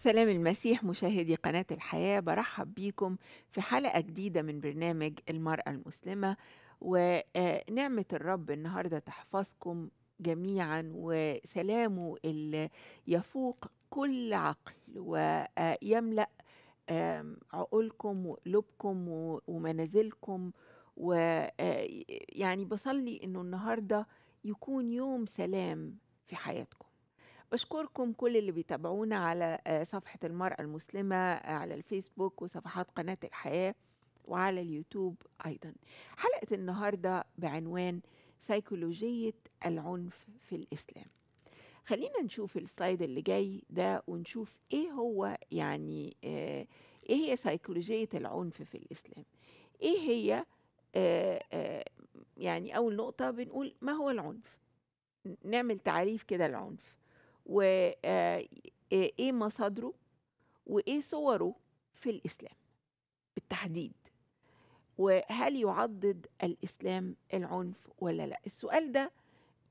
سلام المسيح مشاهدي قناة الحياة برحب بيكم في حلقة جديدة من برنامج المرأة المسلمة ونعمة آه، الرب النهاردة تحفظكم جميعا وسلامه اللي يفوق كل عقل ويملأ آه، عقولكم وقلوبكم ومنازلكم ويعني آه، بصلي انه النهارده يكون يوم سلام في حياتكم بشكركم كل اللي بيتابعونا على آه، صفحة المرأة المسلمة آه، على الفيسبوك وصفحات قناة الحياة وعلى اليوتيوب أيضا حلقة النهاردة بعنوان سيكولوجية العنف في الإسلام خلينا نشوف السلايد اللي جاي ده ونشوف ايه هو يعني آه، ايه هي سيكولوجية العنف في الإسلام ايه هي يعني أول نقطة بنقول ما هو العنف نعمل تعريف كده العنف وايه آه، آه، مصادره وايه صوره في الاسلام بالتحديد وهل يعضد الاسلام العنف ولا لا السؤال ده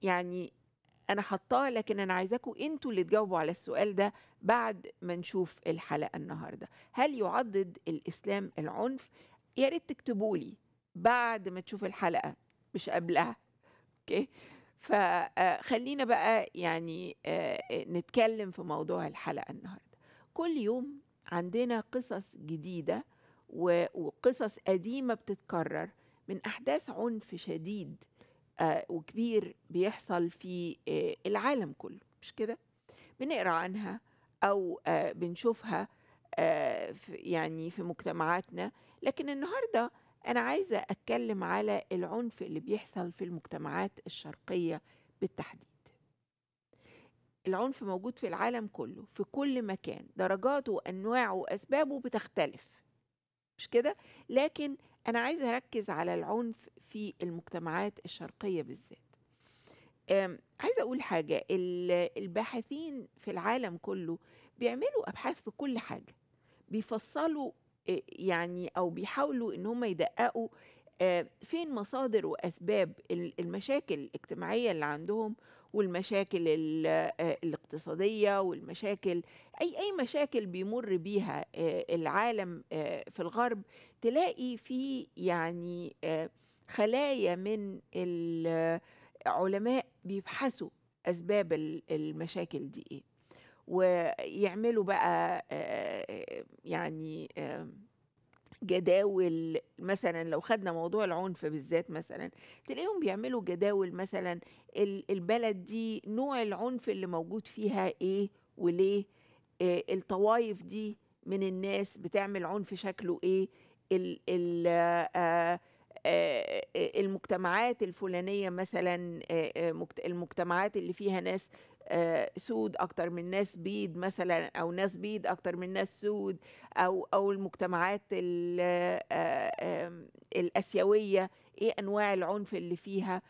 يعني انا حطاه لكن انا عايزاكم انتوا اللي تجاوبوا على السؤال ده بعد ما نشوف الحلقه النهارده هل يعضد الاسلام العنف يا ريت تكتبوا لي بعد ما تشوف الحلقه مش قبلها اوكي okay. فخلينا آه، بقى يعني آه، آه، نتكلم في موضوع الحلقة النهاردة كل يوم عندنا قصص جديدة وقصص قديمة بتتكرر من أحداث عنف شديد وكبير بيحصل في العالم كله مش كده بنقرا عنها أو بنشوفها يعني في مجتمعاتنا لكن النهارده أنا عايزة أتكلم على العنف اللي بيحصل في المجتمعات الشرقية بالتحديد العنف موجود في العالم كله في كل مكان درجاته وأنواعه وأسبابه بتختلف مش كده لكن أنا عايزة أركز على العنف في المجتمعات الشرقية بالذات عايزة أقول حاجة الباحثين في العالم كله بيعملوا أبحاث في كل حاجة بيفصلوا يعني او بيحاولوا ان هم يدققوا آه، فين مصادر واسباب المشاكل الاجتماعيه اللي عندهم والمشاكل آه، الاقتصاديه والمشاكل اي اي مشاكل بيمر بيها آه، العالم في الغرب تلاقي في يعني خلايا من العلماء بيبحثوا اسباب المشاكل دي ايه ويعملوا بقى يعني آمم، جداول مثلا لو خدنا موضوع العنف بالذات مثلا تلاقيهم بيعملوا جداول مثلا البلد دي نوع العنف اللي موجود فيها ايه وليه الطوائف دي من الناس بتعمل عنف شكله ايه المجتمعات الفلانيه مثلا المجتمعات اللي فيها ناس آه، سود اكتر من ناس بيض مثلا او ناس بيض اكتر من ناس سود او او المجتمعات آه، الاسيويه ايه انواع العنف اللي فيها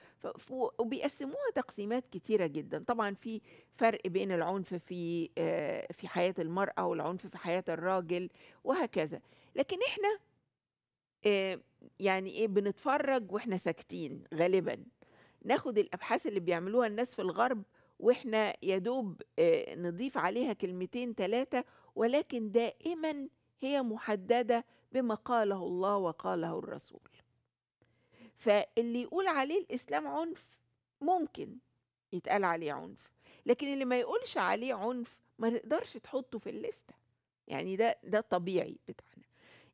وبيقسموها تقسيمات كتيره جدا طبعا في فرق بين العنف في آه، في حياه المراه والعنف في حياه الراجل وهكذا لكن احنا يعني ايه بنتفرج واحنا ساكتين غالبا ناخد الابحاث اللي بيعملوها الناس في الغرب واحنا يا دوب نضيف عليها كلمتين ثلاثه ولكن دائما هي محدده بما قاله الله وقاله الرسول فاللي يقول عليه الاسلام عنف ممكن يتقال عليه عنف لكن اللي ما يقولش عليه عنف ما تقدرش تحطه في الليسته يعني ده ده طبيعي بتاعنا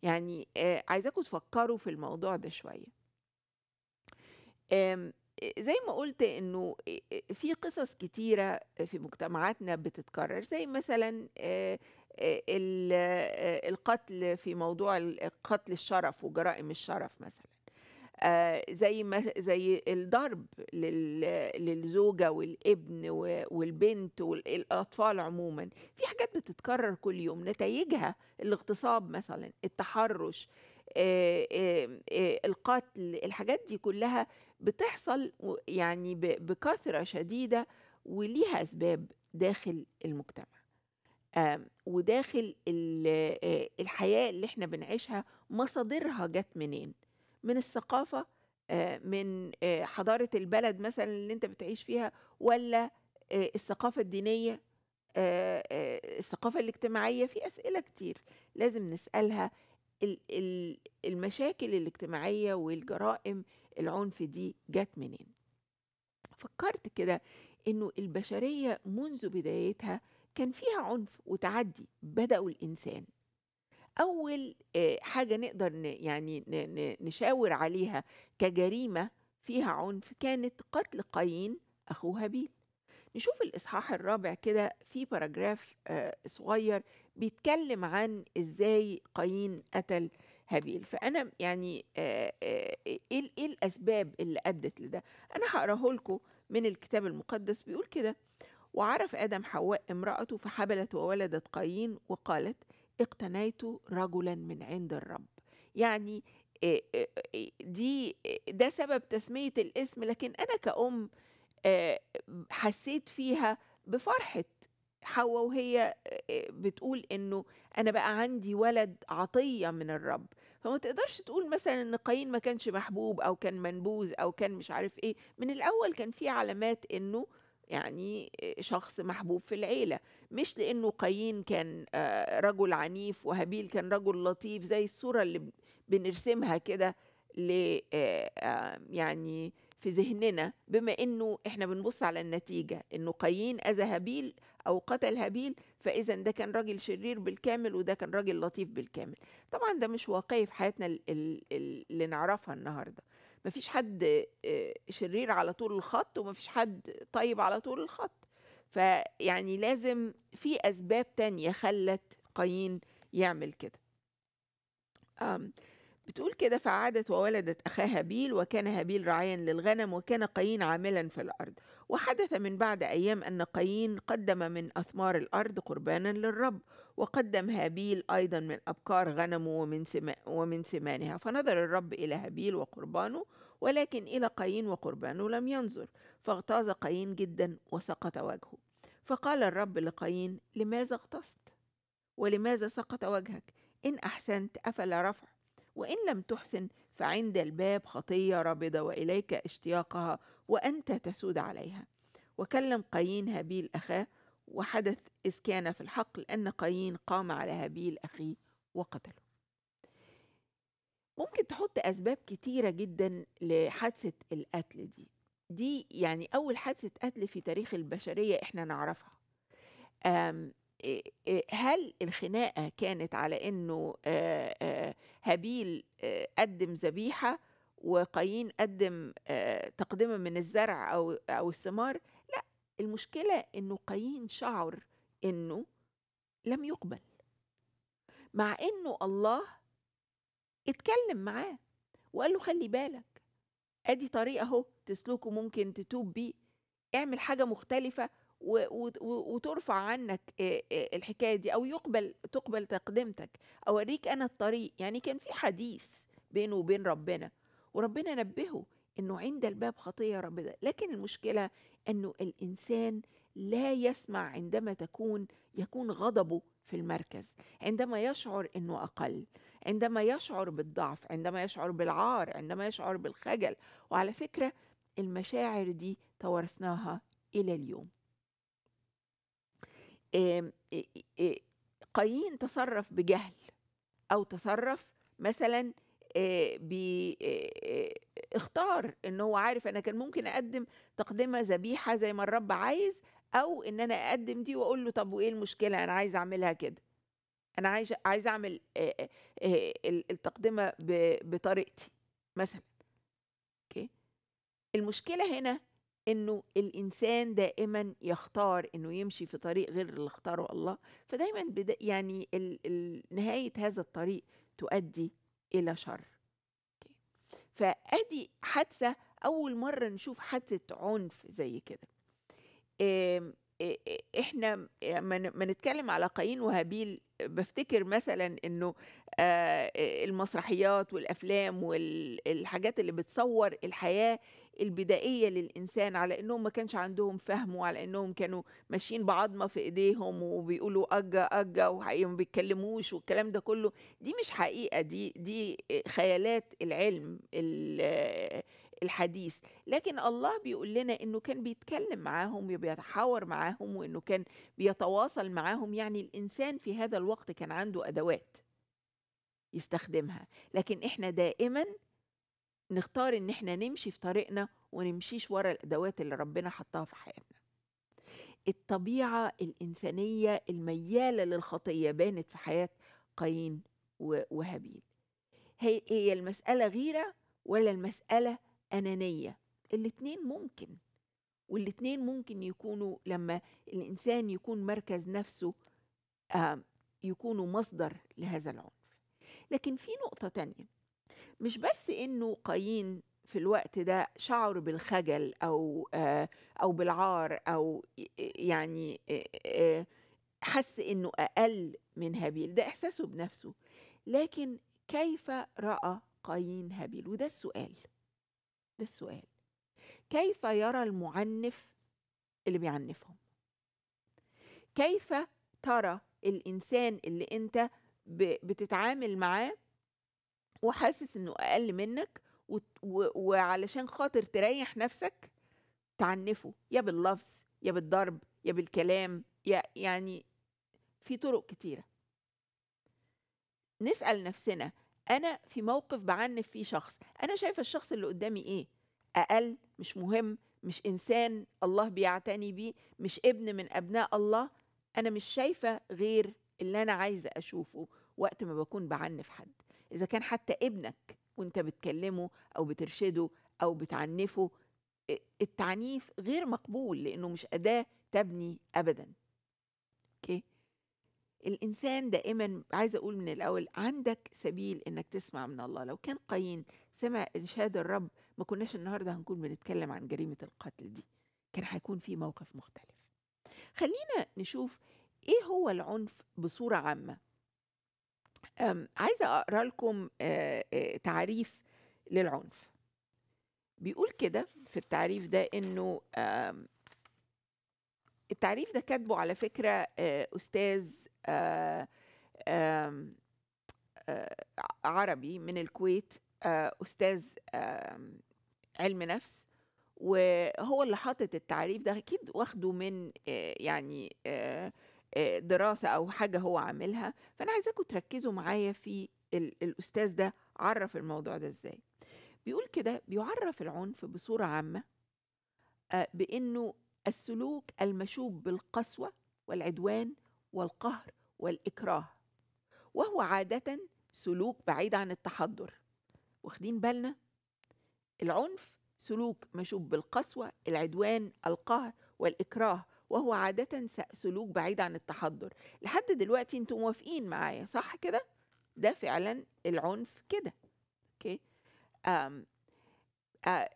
يعني عايزاكم تفكروا في الموضوع ده شويه آمم، زي ما قلت انه في قصص كتيره في مجتمعاتنا بتتكرر زي مثلا القتل في موضوع قتل الشرف وجرائم الشرف مثلا زي ما زي الضرب للزوجه والابن والبنت والاطفال عموما في حاجات بتتكرر كل يوم نتائجها الاغتصاب مثلا التحرش القتل الحاجات دي كلها بتحصل يعني بكثرة شديدة وليها أسباب داخل المجتمع وداخل الحياة اللي احنا بنعيشها مصادرها جت منين من الثقافة من حضارة البلد مثلا اللي انت بتعيش فيها ولا الثقافة الدينية الثقافة الاجتماعية في أسئلة كتير لازم نسألها المشاكل الاجتماعية والجرائم العنف دي جت منين فكرت كده انه البشريه منذ بدايتها كان فيها عنف وتعدي بداوا الانسان اول آه، حاجه نقدر يعني نشاور عليها كجريمه فيها عنف كانت قتل قايين اخوه هابيل نشوف الاصحاح الرابع كده في باراجراف آه، صغير بيتكلم عن ازاي قايين قتل هابيل فانا يعني ايه ايه الاسباب اللي ادت لده انا هقراه لكم من الكتاب المقدس بيقول كده وعرف ادم حواء امراته فحبلت وولدت قايين وقالت اقتنيت رجلا من عند الرب يعني دي ده سبب تسميه الاسم لكن انا كأم حسيت فيها بفرحه حواء وهي بتقول انه انا بقى عندي ولد عطيه من الرب فما تقدرش تقول مثلا ان قايين ما كانش محبوب او كان منبوذ او كان مش عارف ايه من الاول كان في علامات انه يعني شخص محبوب في العيلة مش لأنه قايين كان رجل عنيف وهابيل كان رجل لطيف زي الصورة اللي بنرسمها كده ل يعني في ذهننا بما انه احنا بنبص على النتيجه انه قايين اذى هابيل او قتل هابيل فاذا ده كان راجل شرير بالكامل وده كان راجل لطيف بالكامل طبعا ده مش واقعي في حياتنا اللي نعرفها النهارده مفيش حد آه، شرير على طول الخط ومفيش حد طيب على طول الخط فيعني لازم في اسباب تانية خلت قايين يعمل كده بتقول كده فعادت وولدت أخاها هابيل وكان هابيل راعيا للغنم وكان قايين عاملا في الأرض وحدث من بعد أيام أن قايين قدم من أثمار الأرض قربانا للرب وقدم هابيل أيضا من أبكار غنمه ومن, سما ومن سمانها فنظر الرب إلى هابيل وقربانه ولكن إلى قايين وقربانه لم ينظر فاغتاظ قايين جدا وسقط وجهه فقال الرب لقايين لماذا اغتصت ولماذا سقط وجهك إن أحسنت أفلا رفع وإن لم تحسن فعند الباب خطية رابضة وإليك اشتياقها وأنت تسود عليها وكلم قايين هابيل أخاه وحدث إذ كان في الحق لأن قايين قام على هابيل أخيه وقتله ممكن تحط أسباب كتيرة جدا لحادثة القتل دي دي يعني أول حادثة قتل في تاريخ البشرية إحنا نعرفها هل الخناقه كانت على انه هابيل قدم ذبيحه وقايين قدم تقدمه من الزرع او او الثمار لا المشكله انه قايين شعر انه لم يقبل مع انه الله اتكلم معاه وقال له خلي بالك ادي طريقه اهو تسلكه ممكن تتوب بيه اعمل حاجه مختلفه وترفع عنك الحكايه دي او يقبل تقبل تقدمتك او اوريك انا الطريق يعني كان في حديث بينه وبين ربنا وربنا نبهه انه عند الباب خطيه ربنا لكن المشكله انه الانسان لا يسمع عندما تكون يكون غضبه في المركز عندما يشعر انه اقل عندما يشعر بالضعف عندما يشعر بالعار عندما يشعر بالخجل وعلى فكره المشاعر دي تورثناها الى اليوم آمم، قايين تصرف بجهل او تصرف مثلا اختار ان هو عارف انا كان ممكن اقدم تقدمه ذبيحه زي ما الرب عايز او ان انا اقدم دي واقول له طب وايه المشكله انا عايز اعملها كده انا عايز عايز اعمل التقدمه بطريقتي مثلا اوكي المشكله هنا انه الانسان دائما يختار انه يمشي في طريق غير اللي اختاره الله فدايما بدا يعني ال ال نهايه هذا الطريق تؤدي الى شر فادي حادثه اول مره نشوف حادثه عنف زي كده احنا ما نتكلم على قايين وهابيل بفتكر مثلا انه آه، المسرحيات والافلام والحاجات اللي بتصور الحياه البدائيه للانسان على انهم ما كانش عندهم فهم وعلى انهم كانوا ماشيين بعظمه في ايديهم وبيقولوا اجا اجا وما بيتكلموش والكلام ده كله دي مش حقيقه دي دي خيالات العلم الحديث لكن الله بيقول لنا انه كان بيتكلم معاهم وبيتحاور معاهم وانه كان بيتواصل معاهم يعني الانسان في هذا الوقت كان عنده ادوات يستخدمها لكن احنا دائما نختار ان احنا نمشي في طريقنا ونمشيش ورا الادوات اللي ربنا حطها في حياتنا الطبيعه الانسانيه المياله للخطيه بانت في حياه قايين وهابيل هي المساله غيره ولا المساله أنانية الاتنين ممكن والاتنين ممكن يكونوا لما الإنسان يكون مركز نفسه يكونوا مصدر لهذا العنف لكن في نقطة تانية مش بس إنه قايين في الوقت ده شعر بالخجل أو أو بالعار أو يعني حس إنه أقل من هابيل ده إحساسه بنفسه لكن كيف رأى قايين هابيل وده السؤال ده السؤال كيف يرى المعنف اللي بيعنفهم كيف ترى الانسان اللي انت بتتعامل معاه وحاسس انه اقل منك وعلشان خاطر تريح نفسك تعنفه يا باللفظ يا بالضرب يا بالكلام يا يعني في طرق كتيره نسال نفسنا انا في موقف بعنف فيه شخص انا شايفه الشخص اللي قدامي ايه اقل مش مهم مش انسان الله بيعتني بيه مش ابن من ابناء الله انا مش شايفه غير اللي انا عايزه اشوفه وقت ما بكون بعنف حد اذا كان حتى ابنك وانت بتكلمه او بترشده او بتعنفه التعنيف غير مقبول لانه مش اداه تبني ابدا الانسان دائما عايزه اقول من الاول عندك سبيل انك تسمع من الله لو كان قايين سمع انشاد الرب ما كناش النهارده هنكون بنتكلم عن جريمه القتل دي كان هيكون في موقف مختلف خلينا نشوف ايه هو العنف بصوره عامه عايزه اقرا لكم آه، آه، تعريف للعنف بيقول كده في التعريف ده انه التعريف ده كاتبه على فكره آه، استاذ آه، آه، عربي من الكويت آه، أستاذ علم نفس وهو اللي حاطط التعريف ده أكيد واخده من يعني دراسة أو حاجة هو عاملها فأنا عايزاكم تركزوا معايا في الأستاذ ده عرف الموضوع ده إزاي بيقول كده بيعرف العنف بصورة عامة بأنه السلوك المشوب بالقسوة والعدوان والقهر والإكراه وهو عادة سلوك بعيد عن التحضر واخدين بالنا العنف سلوك مشوب بالقسوة العدوان القهر والإكراه وهو عادة سلوك بعيد عن التحضر لحد دلوقتي انتم موافقين معايا صح كده ده فعلا العنف كده اوكي أم آه،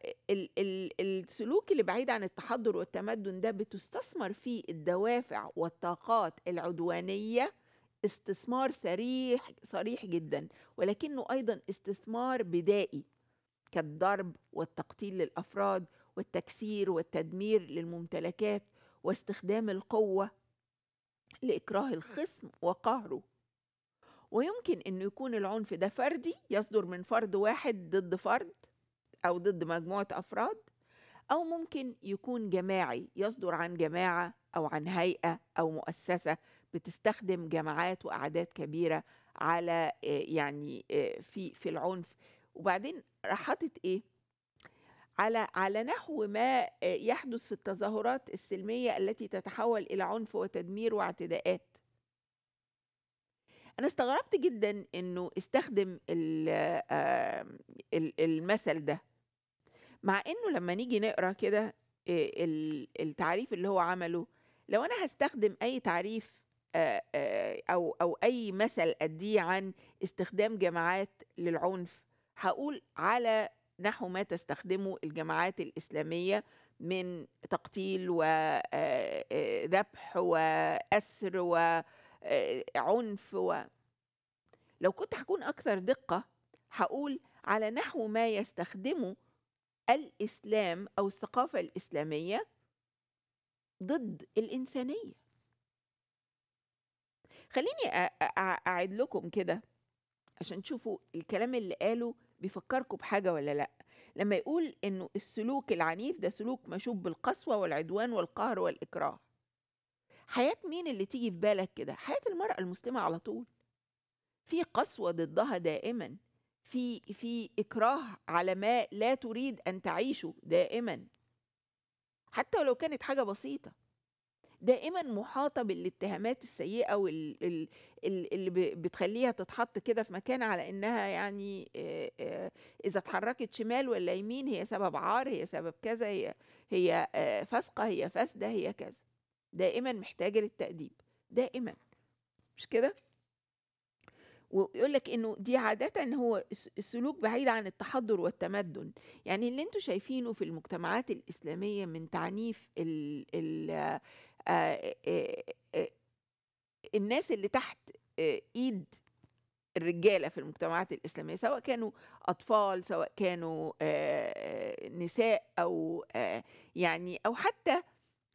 السلوك اللي بعيد عن التحضر والتمدن ده بتستثمر فيه الدوافع والطاقات العدوانيه استثمار صريح صريح جدا ولكنه ايضا استثمار بدائي كالضرب والتقتيل للافراد والتكسير والتدمير للممتلكات واستخدام القوه لاكراه الخصم وقهره ويمكن انه يكون العنف ده فردي يصدر من فرد واحد ضد فرد أو ضد مجموعة أفراد أو ممكن يكون جماعي يصدر عن جماعة أو عن هيئة أو مؤسسة بتستخدم جماعات وأعداد كبيرة على آه، يعني آه، في في العنف وبعدين حاطط إيه؟ على على نحو ما آه، يحدث في التظاهرات السلمية التي تتحول إلى عنف وتدمير واعتداءات انا استغربت جدا انه استخدم المثل ده مع انه لما نيجي نقرا كده آه، التعريف اللي هو عمله لو انا هستخدم اي تعريف آه، آه، او او اي مثل اديه عن استخدام جماعات للعنف هقول على نحو ما تستخدمه الجماعات الاسلاميه من تقتيل وذبح واسر و آه، عنف و لو كنت هكون أكثر دقة هقول على نحو ما يستخدمه الإسلام أو الثقافة الإسلامية ضد الإنسانية خليني أعد لكم كده عشان تشوفوا الكلام اللي قاله بيفكركم بحاجة ولا لأ لما يقول إنه السلوك العنيف ده سلوك مشوب بالقسوة والعدوان والقهر والإكراه حياة مين اللي تيجي في بالك كده حياة المرأة المسلمة على طول في قسوة ضدها دائما في في إكراه على ما لا تريد أن تعيشه دائما حتى ولو كانت حاجة بسيطة دائما محاطة بالاتهامات السيئة واللي بتخليها تتحط كده في مكان على إنها يعني إذا اتحركت شمال ولا يمين هي سبب عار هي سبب كذا هي هي فاسقة هي فاسدة هي كذا دائما محتاجة للتأديب دائما مش كده؟ ويقول لك انه دي عاده ان هو السلوك بعيد عن التحضر والتمدن يعني اللي انتم شايفينه في المجتمعات الاسلاميه من تعنيف ال ال آه، آه، آه، الناس اللي تحت ايد الرجاله في المجتمعات الاسلاميه سواء كانوا اطفال سواء كانوا نساء او يعني او حتى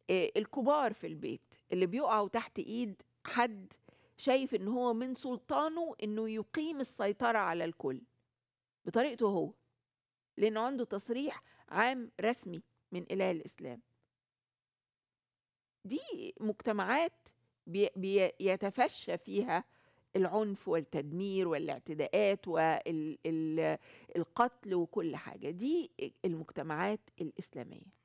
آه، الكبار في البيت اللي بيقعوا تحت ايد حد شايف ان هو من سلطانه انه يقيم السيطره على الكل بطريقته هو لانه عنده تصريح عام رسمي من اله الاسلام دي مجتمعات بيتفشى فيها العنف والتدمير والاعتداءات والقتل وكل حاجه دي المجتمعات الاسلاميه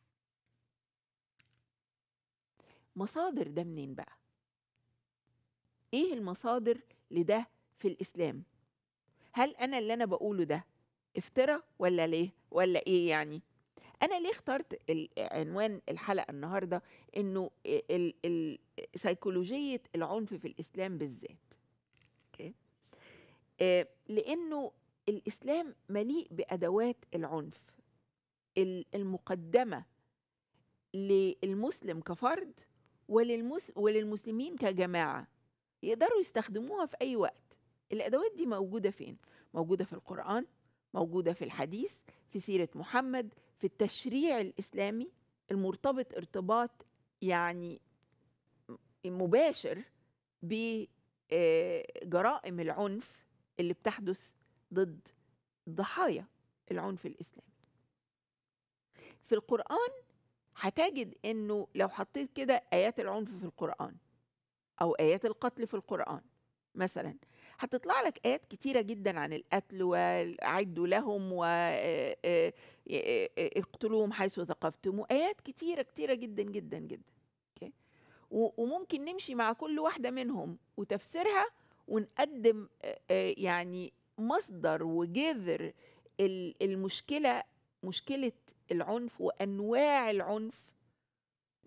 مصادر ده منين بقى ايه المصادر لده في الاسلام هل انا اللي انا بقوله ده افترى ولا ليه ولا ايه يعني انا ليه اخترت عنوان الحلقه النهارده انه سيكولوجيه العنف في الاسلام بالذات آه لانه الاسلام مليء بادوات العنف المقدمه للمسلم كفرد وللمس وللمسلمين كجماعة يقدروا يستخدموها في أي وقت الأدوات دي موجودة فين؟ موجودة في القرآن موجودة في الحديث في سيرة محمد في التشريع الإسلامي المرتبط ارتباط يعني مباشر بجرائم آه، العنف اللي بتحدث ضد ضحايا العنف الإسلامي في القرآن هتجد انه لو حطيت كده ايات العنف في القران او ايات القتل في القران مثلا هتطلع لك ايات كتيره جدا عن القتل واعدوا لهم واقتلوهم حيث ثقفتم وايات كتيره كتيره جدا جدا جدا وممكن نمشي مع كل واحده منهم وتفسيرها ونقدم يعني مصدر وجذر المشكله مشكله العنف وانواع العنف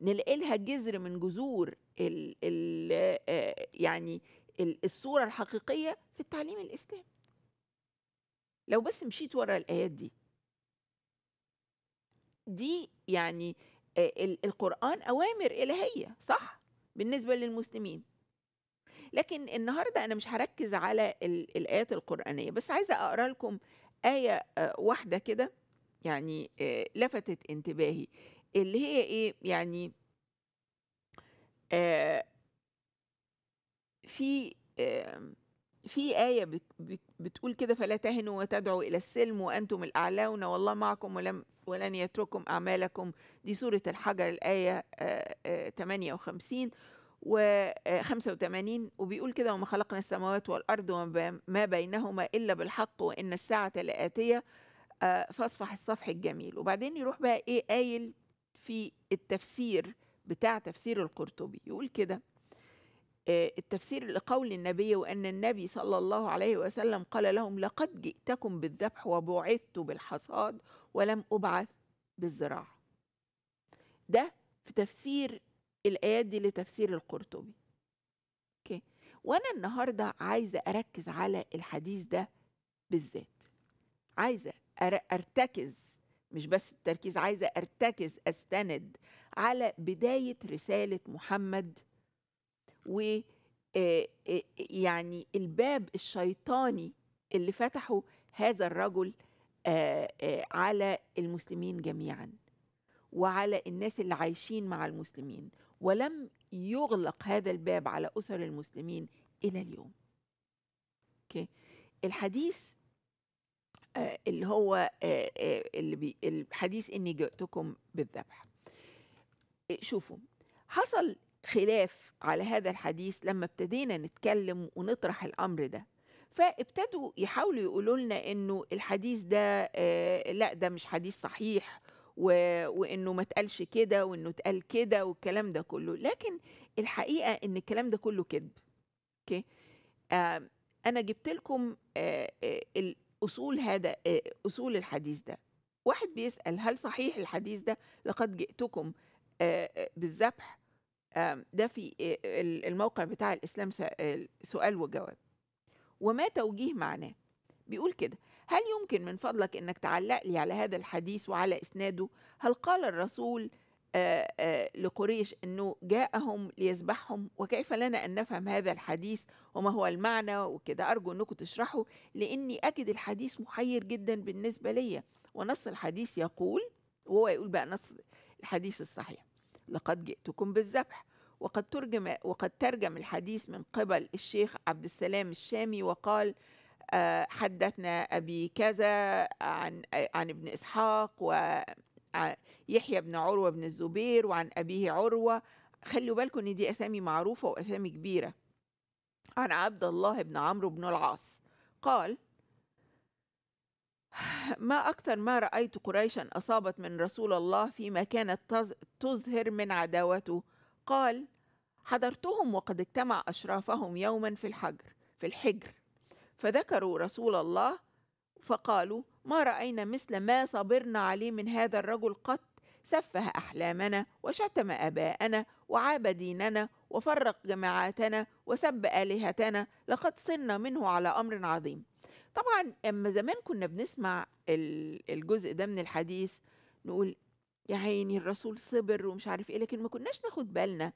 نلاقي لها جذر من جذور آه، يعني الصوره الحقيقيه في التعليم الاسلامي لو بس مشيت ورا الايات دي دي يعني آه، القران اوامر الهيه صح بالنسبه للمسلمين لكن النهارده انا مش هركز على الايات القرانيه بس عايزه اقرا لكم ايه آه، واحده كده يعني لفتت انتباهي اللي هي ايه يعني في آمم، في آية بتقول كده فلا تهنوا وتدعوا إلى السلم وأنتم الأعلون والله معكم ولم ولن يترككم أعمالكم دي سورة الحجر الآية 58 و 85 وبيقول كده وما خلقنا السماوات والأرض وما بينهما إلا بالحق وإن الساعة لآتية آه، فاصفح الصفح الجميل وبعدين يروح بقى ايه قايل في التفسير بتاع تفسير القرطبي يقول كده آه، التفسير لقول النبي وأن النبي صلى الله عليه وسلم قال لهم لقد جئتكم بالذبح وبعثت بالحصاد ولم أبعث بالزراعة ده في تفسير الآيات دي لتفسير القرطبي أوكي. وأنا النهاردة عايزة أركز على الحديث ده بالذات عايزة ارتكز مش بس التركيز عايزه ارتكز استند على بدايه رساله محمد و يعني الباب الشيطاني اللي فتحه هذا الرجل على المسلمين جميعا وعلى الناس اللي عايشين مع المسلمين ولم يغلق هذا الباب على اسر المسلمين الى اليوم اوكي الحديث آه، اللي هو آه، آه، اللي الحديث إني جئتكم بالذبح شوفوا حصل خلاف على هذا الحديث لما ابتدينا نتكلم ونطرح الأمر ده فابتدوا يحاولوا يقولوا لنا انه الحديث ده لا ده مش حديث صحيح وانه ما اتقالش كده وانه اتقال كده والكلام ده كله لكن الحقيقه ان الكلام ده كله كذب اوكي انا جبت لكم آه أصول هذا آه، أصول الحديث ده واحد بيسأل هل صحيح الحديث ده لقد جئتكم آه، آه، بالذبح ده في الموقع بتاع الإسلام سؤال وجواب وما توجيه معناه بيقول كده هل يمكن من فضلك انك تعلق لي على هذا الحديث وعلى اسناده هل قال الرسول لقريش أنه جاءهم ليذبحهم وكيف لنا أن نفهم هذا الحديث وما هو المعنى وكده أرجو أنكم تشرحوا لأني أجد الحديث محير جدا بالنسبة لي ونص الحديث يقول وهو يقول بقى نص الحديث الصحيح لقد جئتكم بالذبح وقد ترجم وقد ترجم الحديث من قبل الشيخ عبد السلام الشامي وقال حدثنا أبي كذا عن عن ابن إسحاق و آه، يحيى بن عروة بن الزبير وعن أبيه عروة خلوا بالكم إن دي أسامي معروفة وأسامي كبيرة عن عبد الله بن عمرو بن العاص قال ما أكثر ما رأيت قريشا أصابت من رسول الله فيما كانت تظهر من عداوته قال حضرتهم وقد اجتمع أشرافهم يوما في الحجر في الحجر فذكروا رسول الله فقالوا ما راينا مثل ما صبرنا عليه من هذا الرجل قط سفه احلامنا وشتم اباءنا وعاب ديننا وفرق جماعاتنا وسب الهتنا لقد صرنا منه على امر عظيم طبعا اما زمان كنا بنسمع الجزء ده من الحديث نقول يا عيني الرسول صبر ومش عارف ايه لكن ما كناش ناخد بالنا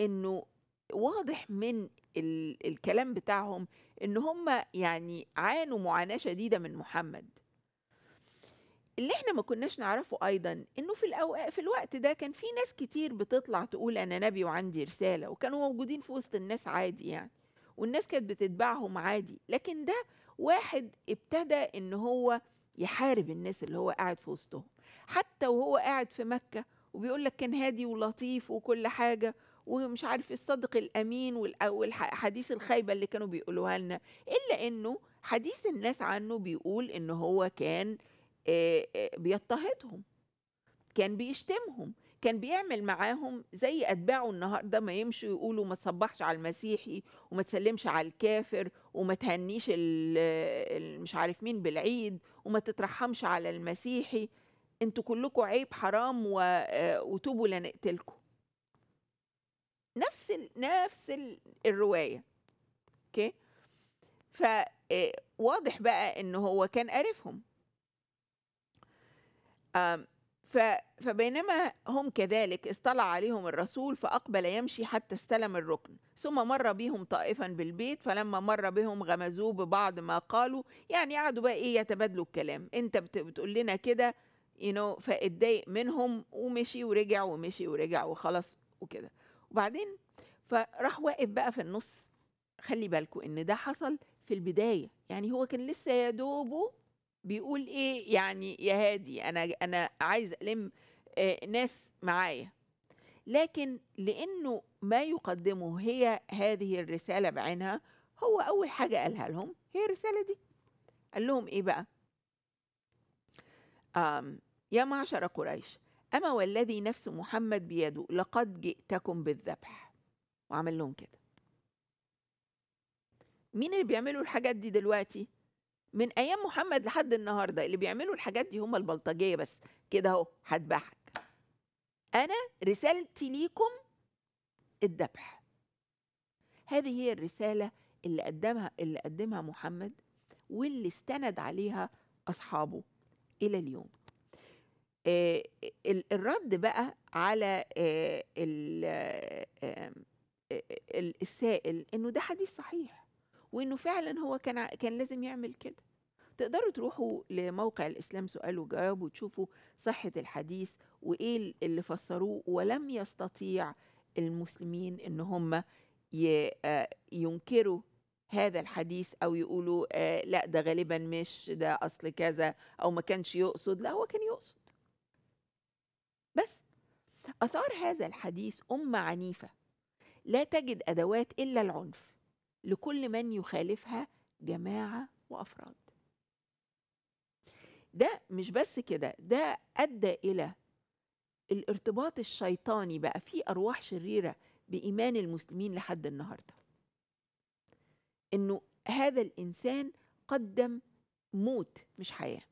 انه واضح من الكلام بتاعهم ان هم يعني عانوا معاناه شديده من محمد اللي احنا ما كناش نعرفه ايضا انه في الأوقات في الوقت ده كان في ناس كتير بتطلع تقول انا نبي وعندي رساله وكانوا موجودين في وسط الناس عادي يعني والناس كانت بتتبعهم عادي لكن ده واحد ابتدى ان هو يحارب الناس اللي هو قاعد في وسطهم حتى وهو قاعد في مكه وبيقول لك كان هادي ولطيف وكل حاجه ومش عارف الصادق الامين والحديث الخايبه اللي كانوا بيقولوها لنا الا انه حديث الناس عنه بيقول ان هو كان آه، آه، بيضطهدهم كان بيشتمهم كان بيعمل معاهم زي اتباعه النهارده ما يمشوا يقولوا ما تصبحش على المسيحي وما تسلمش على الكافر وما تهنيش مش عارف مين بالعيد وما تترحمش على المسيحي انتوا كلكم عيب حرام آه، وتوبوا لنقتلكم نفس ال نفس الروايه اوكي فواضح بقى ان هو كان قارفهم فبينما هم كذلك اصطلع عليهم الرسول فأقبل يمشي حتى استلم الركن ثم مر بهم طائفا بالبيت فلما مر بهم غمزوه ببعض ما قالوا يعني قعدوا بقى ايه يتبادلوا الكلام انت بتقول لنا كده you know فاتضايق منهم ومشي ورجع ومشي ورجع وخلاص وكده وبعدين فراح واقف بقى في النص خلي بالكوا ان ده حصل في البدايه يعني هو كان لسه يا دوبه بيقول ايه يعني يا هادي انا انا عايز الم آه، ناس معايا لكن لانه ما يقدمه هي هذه الرساله بعينها هو اول حاجه قالها لهم هي الرساله دي قال لهم ايه بقى آم يا معشر قريش اما والذي نفس محمد بيده لقد جئتكم بالذبح وعمل لهم كده مين اللي بيعملوا الحاجات دي دلوقتي من ايام محمد لحد النهارده اللي بيعملوا الحاجات دي هم البلطجيه بس كده اهو هذبحك انا رسالتي ليكم الذبح هذه هي الرساله اللي قدمها اللي قدمها محمد واللي استند عليها اصحابه الى اليوم آه، الرد بقى على آه، آه، السائل انه ده حديث صحيح وانه فعلا هو كان كان لازم يعمل كده تقدروا تروحوا لموقع الاسلام سؤال وجواب وتشوفوا صحه الحديث وايه اللي فسروه ولم يستطيع المسلمين ان هم آه، ينكروا هذا الحديث او يقولوا آه لا ده غالبا مش ده اصل كذا او ما كانش يقصد لا هو كان يقصد بس اثار هذا الحديث امه عنيفه لا تجد ادوات الا العنف لكل من يخالفها جماعة وأفراد ده مش بس كده ده أدى إلى الارتباط الشيطاني بقى في أرواح شريرة بإيمان المسلمين لحد النهاردة إنه هذا الإنسان قدم موت مش حياة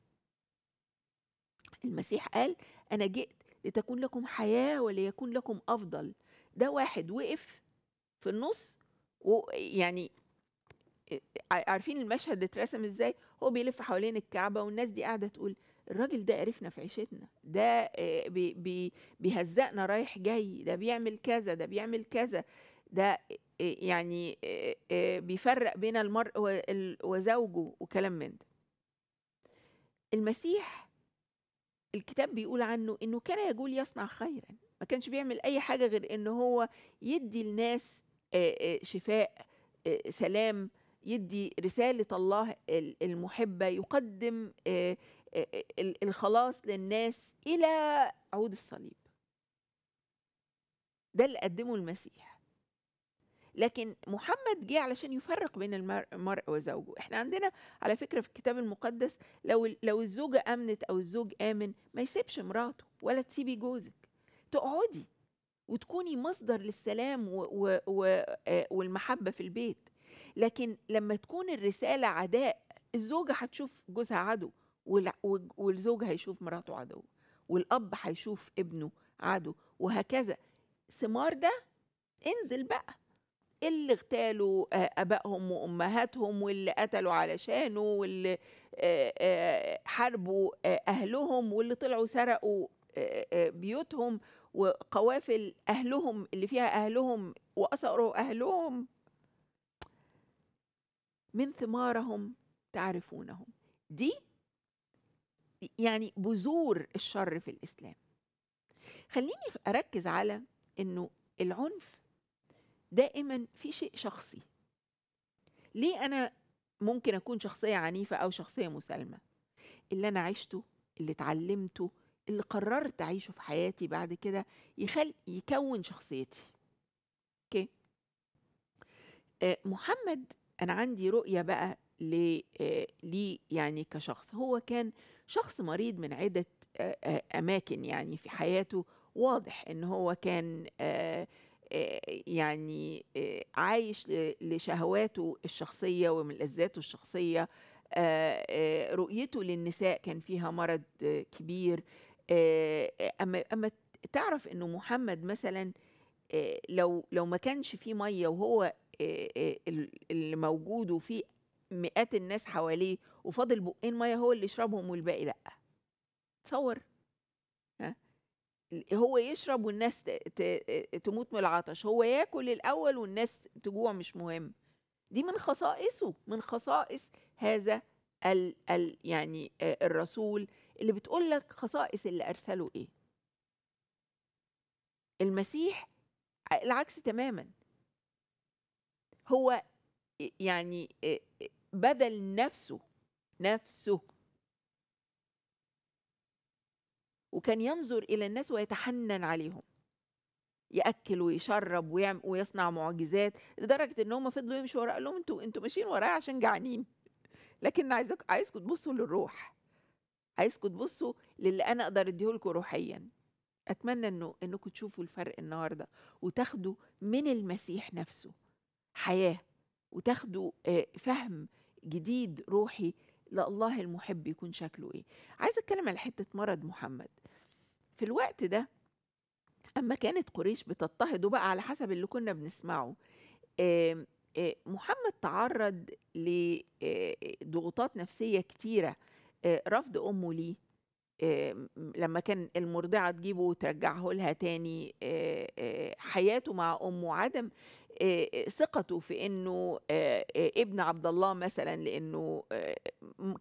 المسيح قال أنا جئت لتكون لكم حياة وليكون لكم أفضل ده واحد وقف في النص ويعني عارفين المشهد اترسم ازاي هو بيلف حوالين الكعبه والناس دي قاعده تقول الراجل ده قرفنا في عيشتنا ده بي بي بيهزقنا رايح جاي ده بيعمل كذا ده بيعمل كذا ده يعني بيفرق بين المرء وزوجه وكلام من ده المسيح الكتاب بيقول عنه انه كان يجول يصنع خيرا ما كانش بيعمل اي حاجه غير ان هو يدي الناس شفاء سلام يدي رسالة الله المحبة يقدم الخلاص للناس إلى عود الصليب ده اللي قدمه المسيح لكن محمد جه علشان يفرق بين المرء وزوجه احنا عندنا على فكره في الكتاب المقدس لو لو الزوجه امنت او الزوج امن ما يسيبش مراته ولا تسيبي جوزك تقعدي وتكوني مصدر للسلام و و و آه، والمحبة في البيت لكن لما تكون الرسالة عداء الزوجة هتشوف جوزها عدو والزوج هيشوف مراته عدو والأب هيشوف ابنه عدو وهكذا ثمار ده انزل بقى اللي اغتالوا آه، ابائهم وامهاتهم واللي قتلوا علشانه واللي آه، حاربوا اهلهم واللي طلعوا سرقوا بيوتهم وقوافل أهلهم اللي فيها أهلهم وأثروا أهلهم من ثمارهم تعرفونهم دي يعني بذور الشر في الإسلام خليني أركز على أنه العنف دائما في شيء شخصي ليه أنا ممكن أكون شخصية عنيفة أو شخصية مسالمة اللي أنا عشته اللي اتعلمته اللي قررت أعيشه في حياتي بعد كده يخل يكون شخصيتي أوكي آه محمد أنا عندي رؤية بقى آه، لي يعني كشخص هو كان شخص مريض من عدة آه، آه، أماكن يعني في حياته واضح إن هو كان يعني عايش لشهواته الشخصية ومن لذاته الشخصية رؤيته للنساء كان فيها مرض كبير آه، آه، اما اما تعرف انه محمد مثلا آه، لو لو ما كانش فيه ميه وهو اللي موجود وفي مئات الناس حواليه وفاضل بقين ميه هو اللي يشربهم والباقي لا تصور ها هو يشرب والناس تموت من العطش هو ياكل الاول والناس تجوع مش مهم دي من خصائصه من خصائص هذا ال ال يعني الرسول اللي بتقول لك خصائص اللي ارسله ايه المسيح العكس تماما هو يعني بذل نفسه نفسه وكان ينظر الى الناس ويتحنن عليهم ياكل ويشرب ويعمل ويصنع معجزات لدرجه ان هم فضلوا يمشوا وراه قال لهم انتوا انتوا ماشيين ورايا عشان جعانين لكن عايزك عايزكم تبصوا للروح عايزكم تبصوا للي انا اقدر لكم روحيا اتمنى انه انكم تشوفوا الفرق النهارده وتاخدوا من المسيح نفسه حياه وتاخدوا آه، فهم جديد روحي لله المحب يكون شكله ايه عايزه اتكلم على حته مرض محمد في الوقت ده اما كانت قريش بتضطهد بقى على حسب اللي كنا بنسمعه آه، محمد تعرض لضغوطات آه، نفسية كتيرة آه، رفض أمه ليه لما كان المرضعة تجيبه وترجعه لها تاني حياته مع أمه عدم ثقته في انه ابن عبد الله مثلا لانه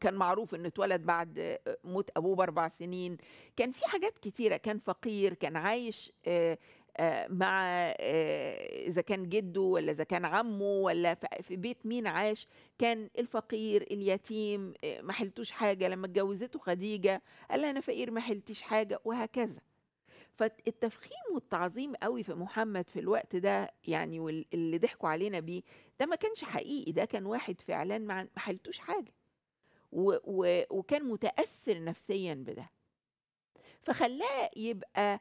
كان معروف انه اتولد بعد موت ابوه باربع سنين كان في حاجات كتيره كان فقير كان عايش آه، مع آه، اذا كان جده ولا اذا كان عمه ولا في بيت مين عاش كان الفقير اليتيم آه، ما حلتوش حاجه لما اتجوزته خديجه قال لها انا فقير ما حلتش حاجه وهكذا فالتفخيم والتعظيم قوي في محمد في الوقت ده يعني واللي ضحكوا علينا بيه ده ما كانش حقيقي ده كان واحد فعلا ما حلتوش حاجه و و وكان متاثر نفسيا بده فخلاه يبقى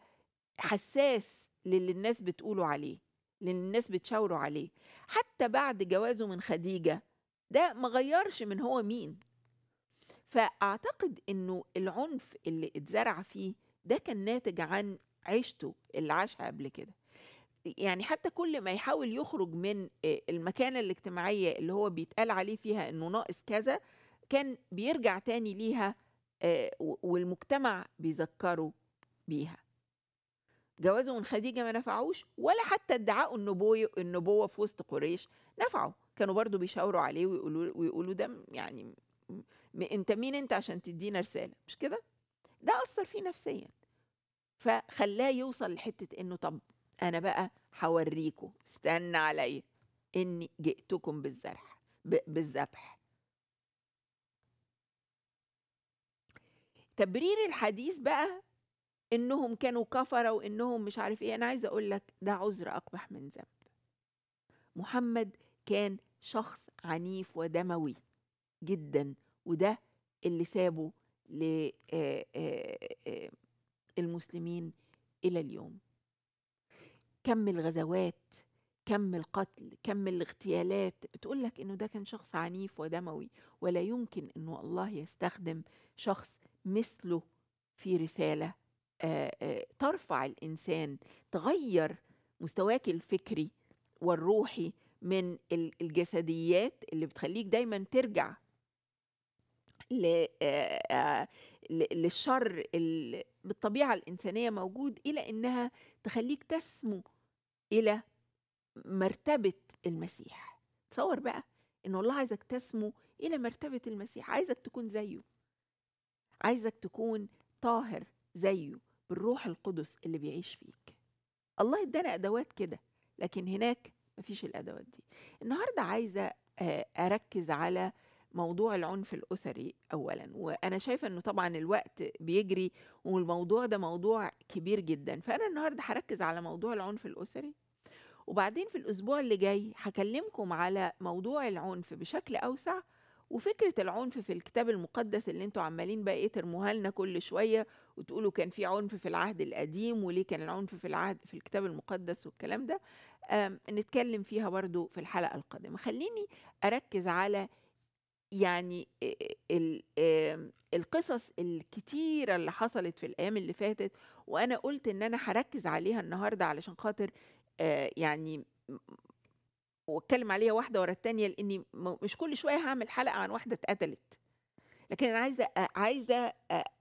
حساس للي الناس بتقولوا عليه للي الناس بتشاوروا عليه حتى بعد جوازه من خديجة ده ما غيرش من هو مين فأعتقد أنه العنف اللي اتزرع فيه ده كان ناتج عن عيشته اللي عاشها قبل كده يعني حتى كل ما يحاول يخرج من آه، المكانة الاجتماعية اللي هو بيتقال عليه فيها أنه ناقص كذا كان بيرجع تاني ليها آه، والمجتمع بيذكره بيها جوازه من خديجة ما نفعوش ولا حتى ادعاء النبوة النبوة في وسط قريش نفعه كانوا برضو بيشاوروا عليه ويقولوا ويقولوا ده يعني م... انت مين انت عشان تدينا رسالة مش كده ده أثر فيه نفسيا فخلاه يوصل لحتة انه طب انا بقى هوريكم استنى عليا اني جئتكم بالذبح ب... بالذبح تبرير الحديث بقى انهم كانوا كفره وانهم مش عارف ايه انا عايزه اقول لك ده عذر اقبح من ذنب محمد كان شخص عنيف ودموي جدا وده اللي سابه للمسلمين الى اليوم كم الغزوات كم القتل كم الاغتيالات بتقول لك انه ده كان شخص عنيف ودموي ولا يمكن انه الله يستخدم شخص مثله في رساله ترفع الانسان تغير مستواك الفكري والروحي من الجسديات اللي بتخليك دايما ترجع للشر اللي بالطبيعه الانسانيه موجود الى انها تخليك تسمو الى مرتبه المسيح تصور بقى ان الله عايزك تسمو الى مرتبه المسيح عايزك تكون زيه عايزك تكون طاهر زيه بالروح القدس اللي بيعيش فيك الله ادانا ادوات كده لكن هناك مفيش الادوات دي النهارده عايزه آه، اركز على موضوع العنف الاسري اولا وانا شايفه انه طبعا الوقت بيجري والموضوع ده موضوع كبير جدا فانا النهارده هركز على موضوع العنف الاسري وبعدين في الاسبوع اللي جاي هكلمكم على موضوع العنف بشكل اوسع وفكرة العنف في الكتاب المقدس اللي انتوا عمالين بقى ايه ترموها لنا كل شوية وتقولوا كان في عنف في العهد القديم وليه كان العنف في العهد في الكتاب المقدس والكلام ده نتكلم فيها برضو في الحلقة القادمة خليني أركز على يعني القصص الكتيرة اللي حصلت في الأيام اللي فاتت وأنا قلت إن أنا هركز عليها النهاردة علشان خاطر آه، يعني واتكلم عليها واحده ورا الثانيه لاني مش كل شويه هعمل حلقه عن واحده اتقتلت لكن انا عايزه عايزه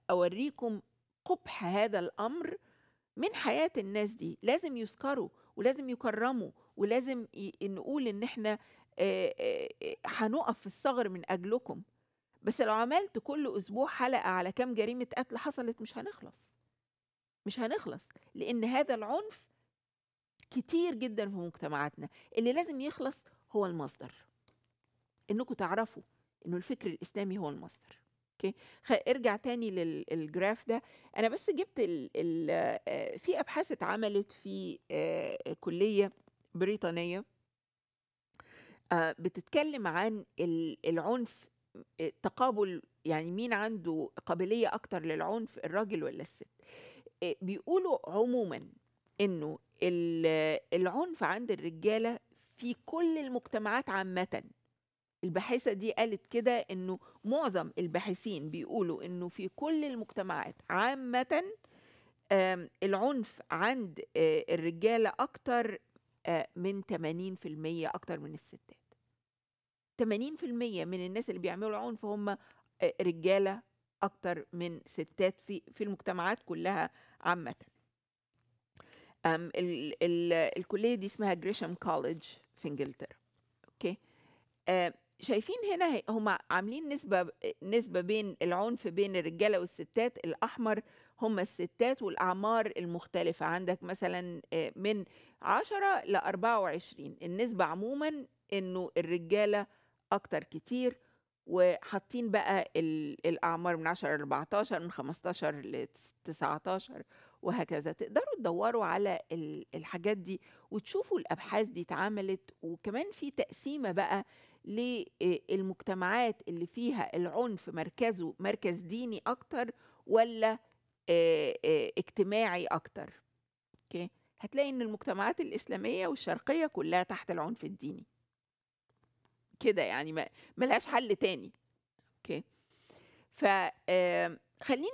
اوريكم قبح هذا الامر من حياه الناس دي لازم يذكروا ولازم يكرموا ولازم نقول ان احنا هنقف في الثغر من اجلكم بس لو عملت كل اسبوع حلقه على كام جريمه قتل حصلت مش هنخلص مش هنخلص لان هذا العنف كتير جدا في مجتمعاتنا اللي لازم يخلص هو المصدر انكم تعرفوا انه الفكر الاسلامي هو المصدر اوكي ارجع تاني للجراف ده انا بس جبت ال ال آه، في ابحاث اتعملت في آه، كليه بريطانيه آه، بتتكلم عن العنف تقابل يعني مين عنده قابليه اكتر للعنف الراجل ولا الست بيقولوا عموما انه العنف عند الرجاله في كل المجتمعات عامه الباحثه دي قالت كده انه معظم الباحثين بيقولوا انه في كل المجتمعات عامه العنف عند الرجاله اكتر من 80% اكتر من الستات 80% من الناس اللي بيعملوا عنف هم رجاله اكتر من ستات في في المجتمعات كلها عامه أم ال ال الكليه دي اسمها جريشام كوليدج في انجلترا اوكي آه، شايفين هنا هم عاملين نسبه نسبه بين العنف بين الرجاله والستات الاحمر هم الستات والاعمار المختلفه عندك مثلا آه، من 10 ل 24 النسبه عموما انه الرجاله اكتر كتير وحاطين بقى الاعمار من 10 ل 14 من 15 ل 19 وهكذا تقدروا تدوروا على الحاجات دي وتشوفوا الابحاث دي اتعملت وكمان في تقسيمه بقى للمجتمعات اللي فيها العنف مركزه مركز ديني اكتر ولا اجتماعي اكتر اوكي هتلاقي ان المجتمعات الاسلاميه والشرقيه كلها تحت العنف الديني كده يعني ما لهاش حل تاني اوكي فخليني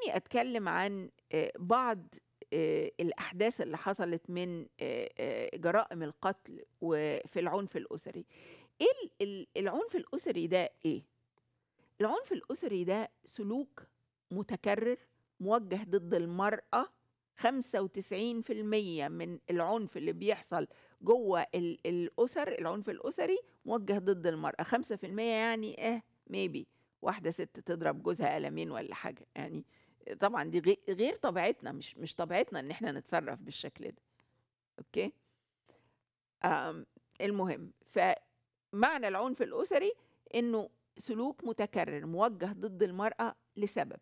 آمم، اتكلم عن بعض آه، الأحداث اللي حصلت من آه، آه، جرائم القتل وفي العنف الأسري إيه العنف الأسري ده إيه؟ العنف الأسري ده سلوك متكرر موجه ضد المرأة 95% من العنف اللي بيحصل جوه الأسر العنف الأسري موجه ضد المرأة 5% يعني إيه؟ ميبي واحدة ست تضرب جوزها قلمين ولا حاجة يعني طبعا دي غير طبيعتنا مش مش طبيعتنا ان احنا نتصرف بالشكل ده اوكي المهم فمعنى العنف الاسري انه سلوك متكرر موجه ضد المراه لسبب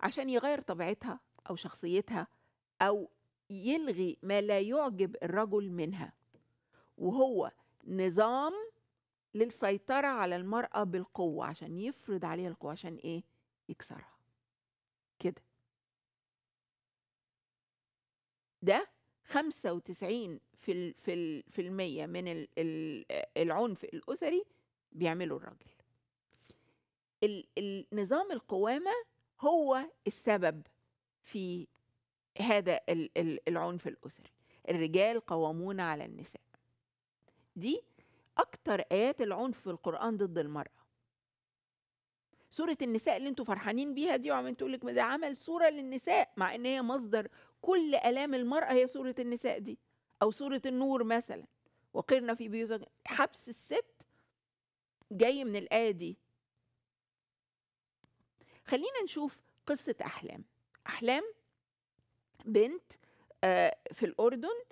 عشان يغير طبيعتها او شخصيتها او يلغي ما لا يعجب الرجل منها وهو نظام للسيطرة على المرأة بالقوة عشان يفرض عليها القوة عشان إيه؟ يكسرها كده ده 95 في في في المية من العنف الأسري بيعمله الراجل النظام القوامة هو السبب في هذا العنف الأسري الرجال قوامون على النساء دي أكتر آيات العنف في القرآن ضد المرأة سورة النساء اللي انتوا فرحانين بيها دي وعم تقول لك ده عمل سورة للنساء مع ان هي مصدر كل آلام المرأة هي سورة النساء دي أو سورة النور مثلا وقرنا في بيوتك حبس الست جاي من الآية دي خلينا نشوف قصة أحلام أحلام بنت آه، في الأردن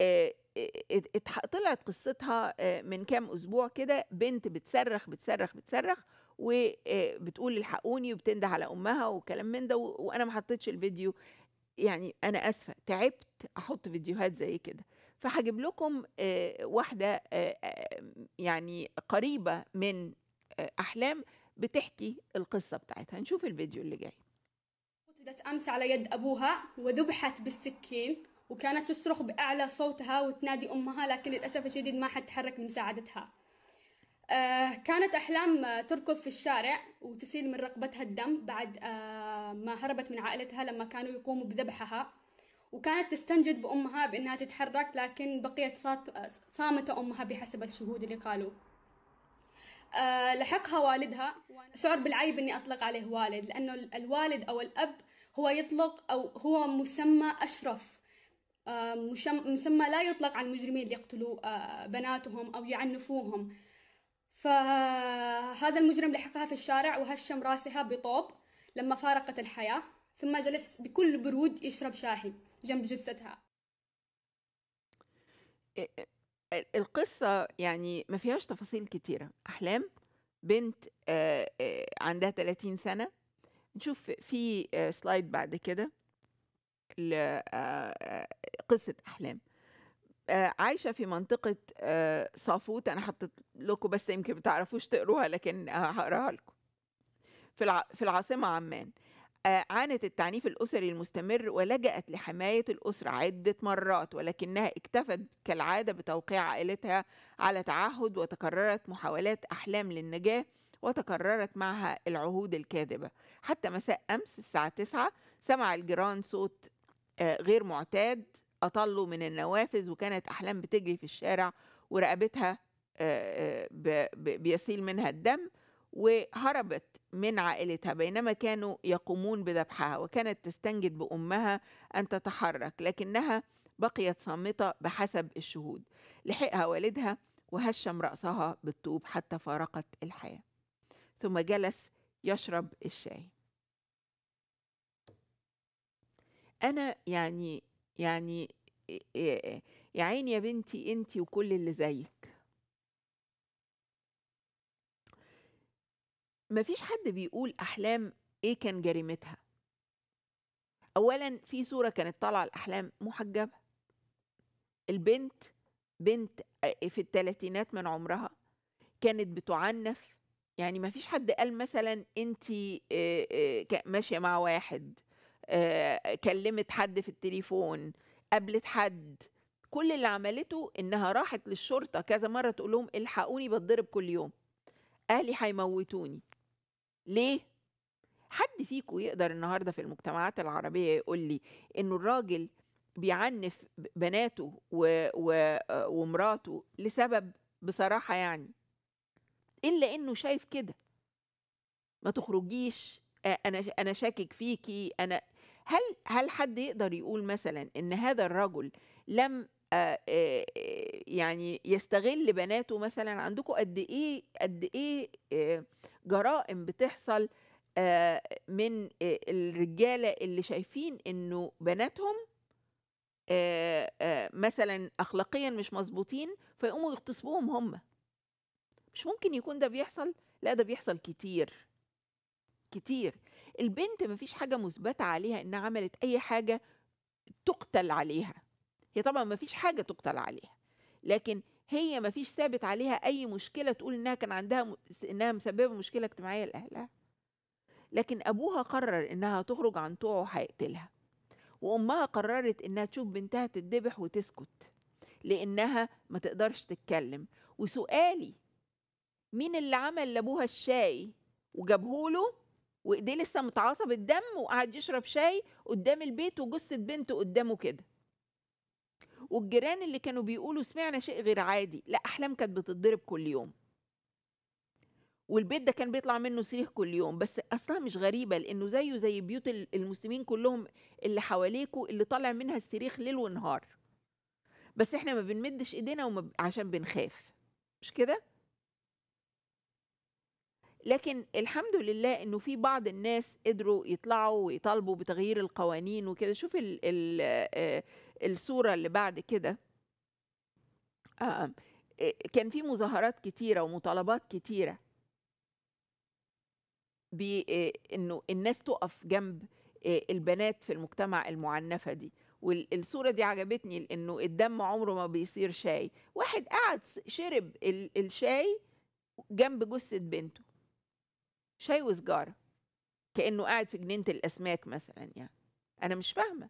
آه، آه، طلعت قصتها من كام أسبوع كده بنت بتصرخ بتصرخ بتصرخ وبتقول الحقوني وبتنده على امها وكلام من ده وانا ما حطيتش الفيديو يعني انا اسفه تعبت احط فيديوهات زي كده فهجيب لكم واحده يعني قريبه من احلام بتحكي القصه بتاعتها نشوف الفيديو اللي جاي قتلت امس على يد ابوها وذبحت بالسكين وكانت تصرخ باعلى صوتها وتنادي امها لكن للاسف الشديد ما حد تحرك لمساعدتها آه، كانت أحلام آه، تركض في الشارع وتسيل من رقبتها الدم بعد آه، ما هربت من عائلتها لما كانوا يقوموا بذبحها وكانت تستنجد بأمها بأنها تتحرك لكن بقيت صامتة أمها بحسب الشهود اللي قالوا لحقها والدها شعر بالعيب أني أطلق عليه والد لأنه الوالد أو الأب هو يطلق أو هو مسمى أشرف مسمى لا يطلق على المجرمين اللي يقتلوا بناتهم أو يعنفوهم فهذا المجرم لحقها في الشارع وهشم راسها بطوب لما فارقت الحياة ثم جلس بكل برود يشرب شاهي جنب جثتها القصة يعني ما فيهاش تفاصيل كتيرة أحلام بنت عندها 30 سنة نشوف في سلايد بعد كده قصة أحلام آه، عايشه في منطقه آه، صافوت انا حطيت لكم بس يمكن ما تعرفوش تقروها لكن هقراها لكم في في العاصمه عمان آه، عانت التعنيف الأسري المستمر ولجأت لحماية الأسرة عدة مرات ولكنها اكتفت كالعادة بتوقيع عائلتها على تعهد وتكررت محاولات أحلام للنجاة وتكررت معها العهود الكاذبة حتى مساء أمس الساعة 9 سمع الجيران صوت غير معتاد أطلوا من النوافذ وكانت أحلام بتجري في الشارع ورقبتها بيسيل منها الدم وهربت من عائلتها بينما كانوا يقومون بذبحها وكانت تستنجد بأمها أن تتحرك لكنها بقيت صامتة بحسب الشهود لحقها والدها وهشم رأسها بالطوب حتى فارقت الحياة ثم جلس يشرب الشاي أنا يعني يعني يا عيني يا بنتي انتي وكل اللي زيك مفيش حد بيقول احلام ايه كان جريمتها اولا في صوره كانت طالعه الاحلام محجبه البنت بنت في الثلاثينات من عمرها كانت بتعنف يعني مفيش حد قال مثلا انت ماشيه مع واحد آه، كلمت حد في التليفون قابلت حد كل اللي عملته انها راحت للشرطه كذا مره تقول لهم الحقوني بتضرب كل يوم اهلي هيموتوني ليه حد فيكم يقدر النهارده في المجتمعات العربيه يقول لي انه الراجل بيعنف بناته و... و... ومراته لسبب بصراحه يعني الا انه شايف كده ما تخرجيش انا انا شاكك فيكي انا هل هل حد يقدر يقول مثلا ان هذا الرجل لم آه، آه، آه، يعني يستغل بناته مثلا عندكم قد ايه قد ايه جرائم بتحصل من الرجاله اللي شايفين انه بناتهم مثلا اخلاقيا مش مظبوطين فيقوموا يغتصبوهم هم مش ممكن يكون ده بيحصل لا ده بيحصل كتير كتير البنت مفيش حاجة مثبتة عليها إنها عملت أي حاجة تقتل عليها هي طبعا مفيش حاجة تقتل عليها لكن هي مفيش ثابت عليها أي مشكلة تقول إنها كان عندها م... إنها مسببة مشكلة اجتماعية لأهلها لكن أبوها قرر إنها تخرج عن طوعه وهيقتلها وأمها قررت إنها تشوف بنتها تتذبح وتسكت لأنها ما تقدرش تتكلم وسؤالي مين اللي عمل لأبوها الشاي وجابهوله وايديه لسه متعصب الدم وقعد يشرب شاي قدام البيت وجثه بنته قدامه كده والجيران اللي كانوا بيقولوا سمعنا شيء غير عادي لا احلام كانت بتتضرب كل يوم والبيت ده كان بيطلع منه صريخ كل يوم بس اصلها مش غريبه لانه زيه زي بيوت المسلمين كلهم اللي حواليكوا اللي طالع منها الصريخ ليل ونهار بس احنا ما بنمدش ايدينا وما عشان بنخاف مش كده لكن الحمد لله انه في بعض الناس قدروا يطلعوا ويطالبوا بتغيير القوانين وكده شوف الـ الـ آه، الصوره اللي بعد كده آه، آه، كان في مظاهرات كتيره ومطالبات كتيره بانه الناس تقف جنب البنات في المجتمع المعنفه دي والصوره دي عجبتني لانه الدم عمره ما بيصير شاي واحد قعد شرب الشاي جنب جثه بنته شاي وسجارة كأنه قاعد في جنينة الأسماك مثلا يعني أنا مش فاهمة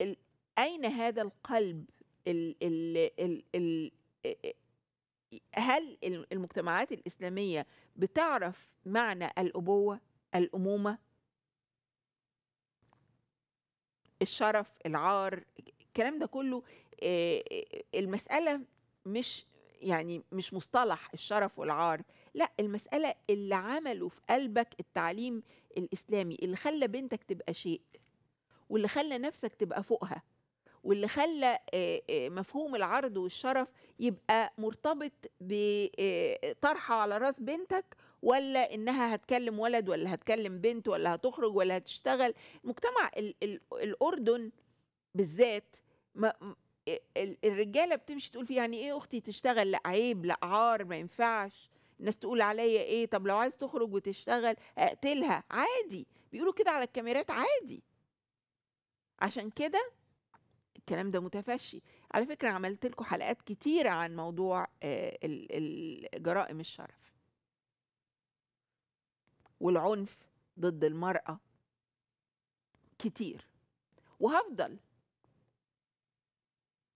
ال... أين هذا القلب ال... ال... ال... ال... هل المجتمعات الإسلامية بتعرف معنى الأبوة الأمومة الشرف العار الكلام ده كله آه، آه، المسألة مش يعني مش مصطلح الشرف والعار لا المسألة اللي عمله في قلبك التعليم الإسلامي اللي خلى بنتك تبقى شيء واللي خلى نفسك تبقى فوقها واللي خلى آه، آه، مفهوم العرض والشرف يبقى مرتبط بطرحة آه، على راس بنتك ولا انها هتكلم ولد ولا هتكلم بنت ولا هتخرج ولا هتشتغل مجتمع الاردن بالذات الرجاله بتمشي تقول في يعني ايه اختي تشتغل لا عيب لا عار ما ينفعش الناس تقول عليا ايه طب لو عايز تخرج وتشتغل اقتلها عادي بيقولوا كده على الكاميرات عادي عشان كده الكلام ده متفشي على فكرة عملت لكم حلقات كتيرة عن موضوع آه، جرائم الشرف والعنف ضد المرأة كتير وهفضل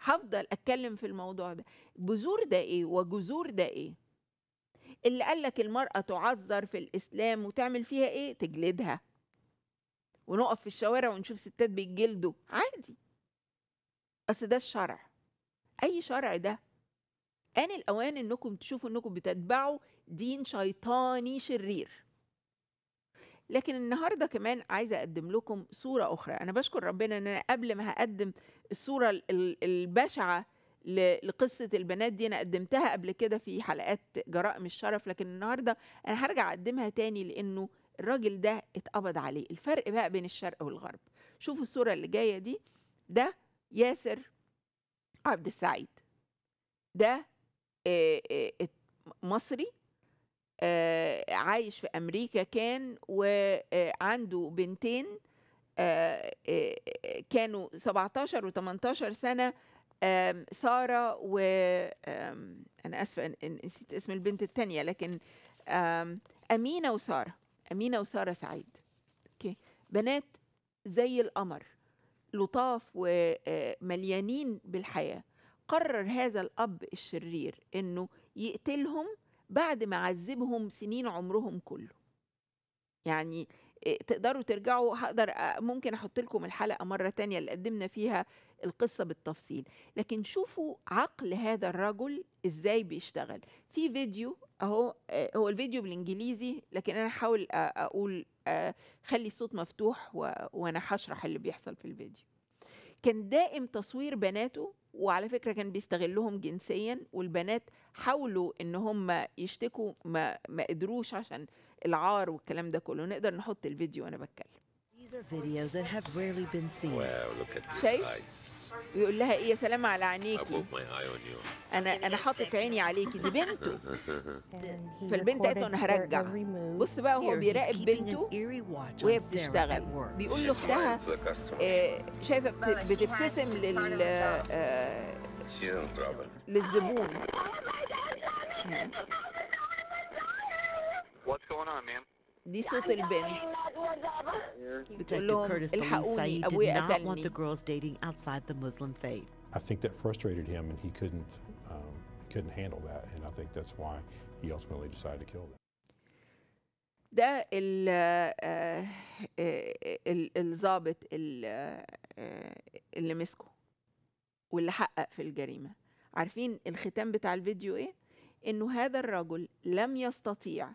هفضل اتكلم في الموضوع ده بذور ده ايه وجذور ده ايه اللي قال لك المرأة تعذر في الإسلام وتعمل فيها إيه؟ تجلدها ونقف في الشوارع ونشوف ستات بيتجلدوا عادي أصل ده الشرع أي شرع ده آن الأوان إنكم تشوفوا إنكم بتتبعوا دين شيطاني شرير لكن النهارده كمان عايزه اقدم لكم صوره اخرى انا بشكر ربنا ان انا قبل ما هقدم الصوره البشعه لقصه البنات دي انا قدمتها قبل كده في حلقات جرائم الشرف لكن النهارده انا هرجع اقدمها تاني لانه الراجل ده اتقبض عليه الفرق بقى بين الشرق والغرب شوفوا الصوره اللي جايه دي ده ياسر عبد السعيد ده مصري آه، عايش في امريكا كان وعنده بنتين آه، آه، كانوا 17 و18 سنه ساره و انا اسفه نسيت اسم البنت الثانيه لكن امينه وساره امينه وساره سعيد اوكي بنات زي القمر لطاف ومليانين بالحياه قرر هذا الاب الشرير انه يقتلهم بعد ما عذبهم سنين عمرهم كله يعني آه، تقدروا ترجعوا هقدر آه، ممكن احط لكم الحلقه مره تانية اللي قدمنا فيها القصه بالتفصيل لكن شوفوا عقل هذا الرجل ازاي بيشتغل في فيديو اهو آه، هو الفيديو بالانجليزي لكن انا حاول اقول خلي الصوت مفتوح وانا هشرح اللي بيحصل في الفيديو كان دائم تصوير بناته وعلى فكره كان بيستغلهم جنسيا والبنات حاولوا ان هم يشتكوا ما, ما قدروش عشان العار والكلام ده كله نقدر نحط الفيديو وانا بتكلم These are videos that have rarely been seen. Wow, look at these شايف؟ ويقول لها ايه يا سلام على عينيكي انا انا حاطط عيني عليكي دي بنته فالبنت قالت له انا هرجع بص بقى هو بيراقب بنته وهي بتشتغل بيقول له اختها آه، شايفه بتبتسم لل آه، للزبون What's going on, man? دي صوت يعني البنت بتقول لهم الحقوني ابويا قتلني I think that frustrated him and he couldn't um, couldn't handle that and I think that's why he ultimately decided to kill them. ده ال آه، آه، الضابط آه، اللي مسكه واللي حقق في الجريمه عارفين الختام بتاع الفيديو ايه انه هذا الرجل لم يستطيع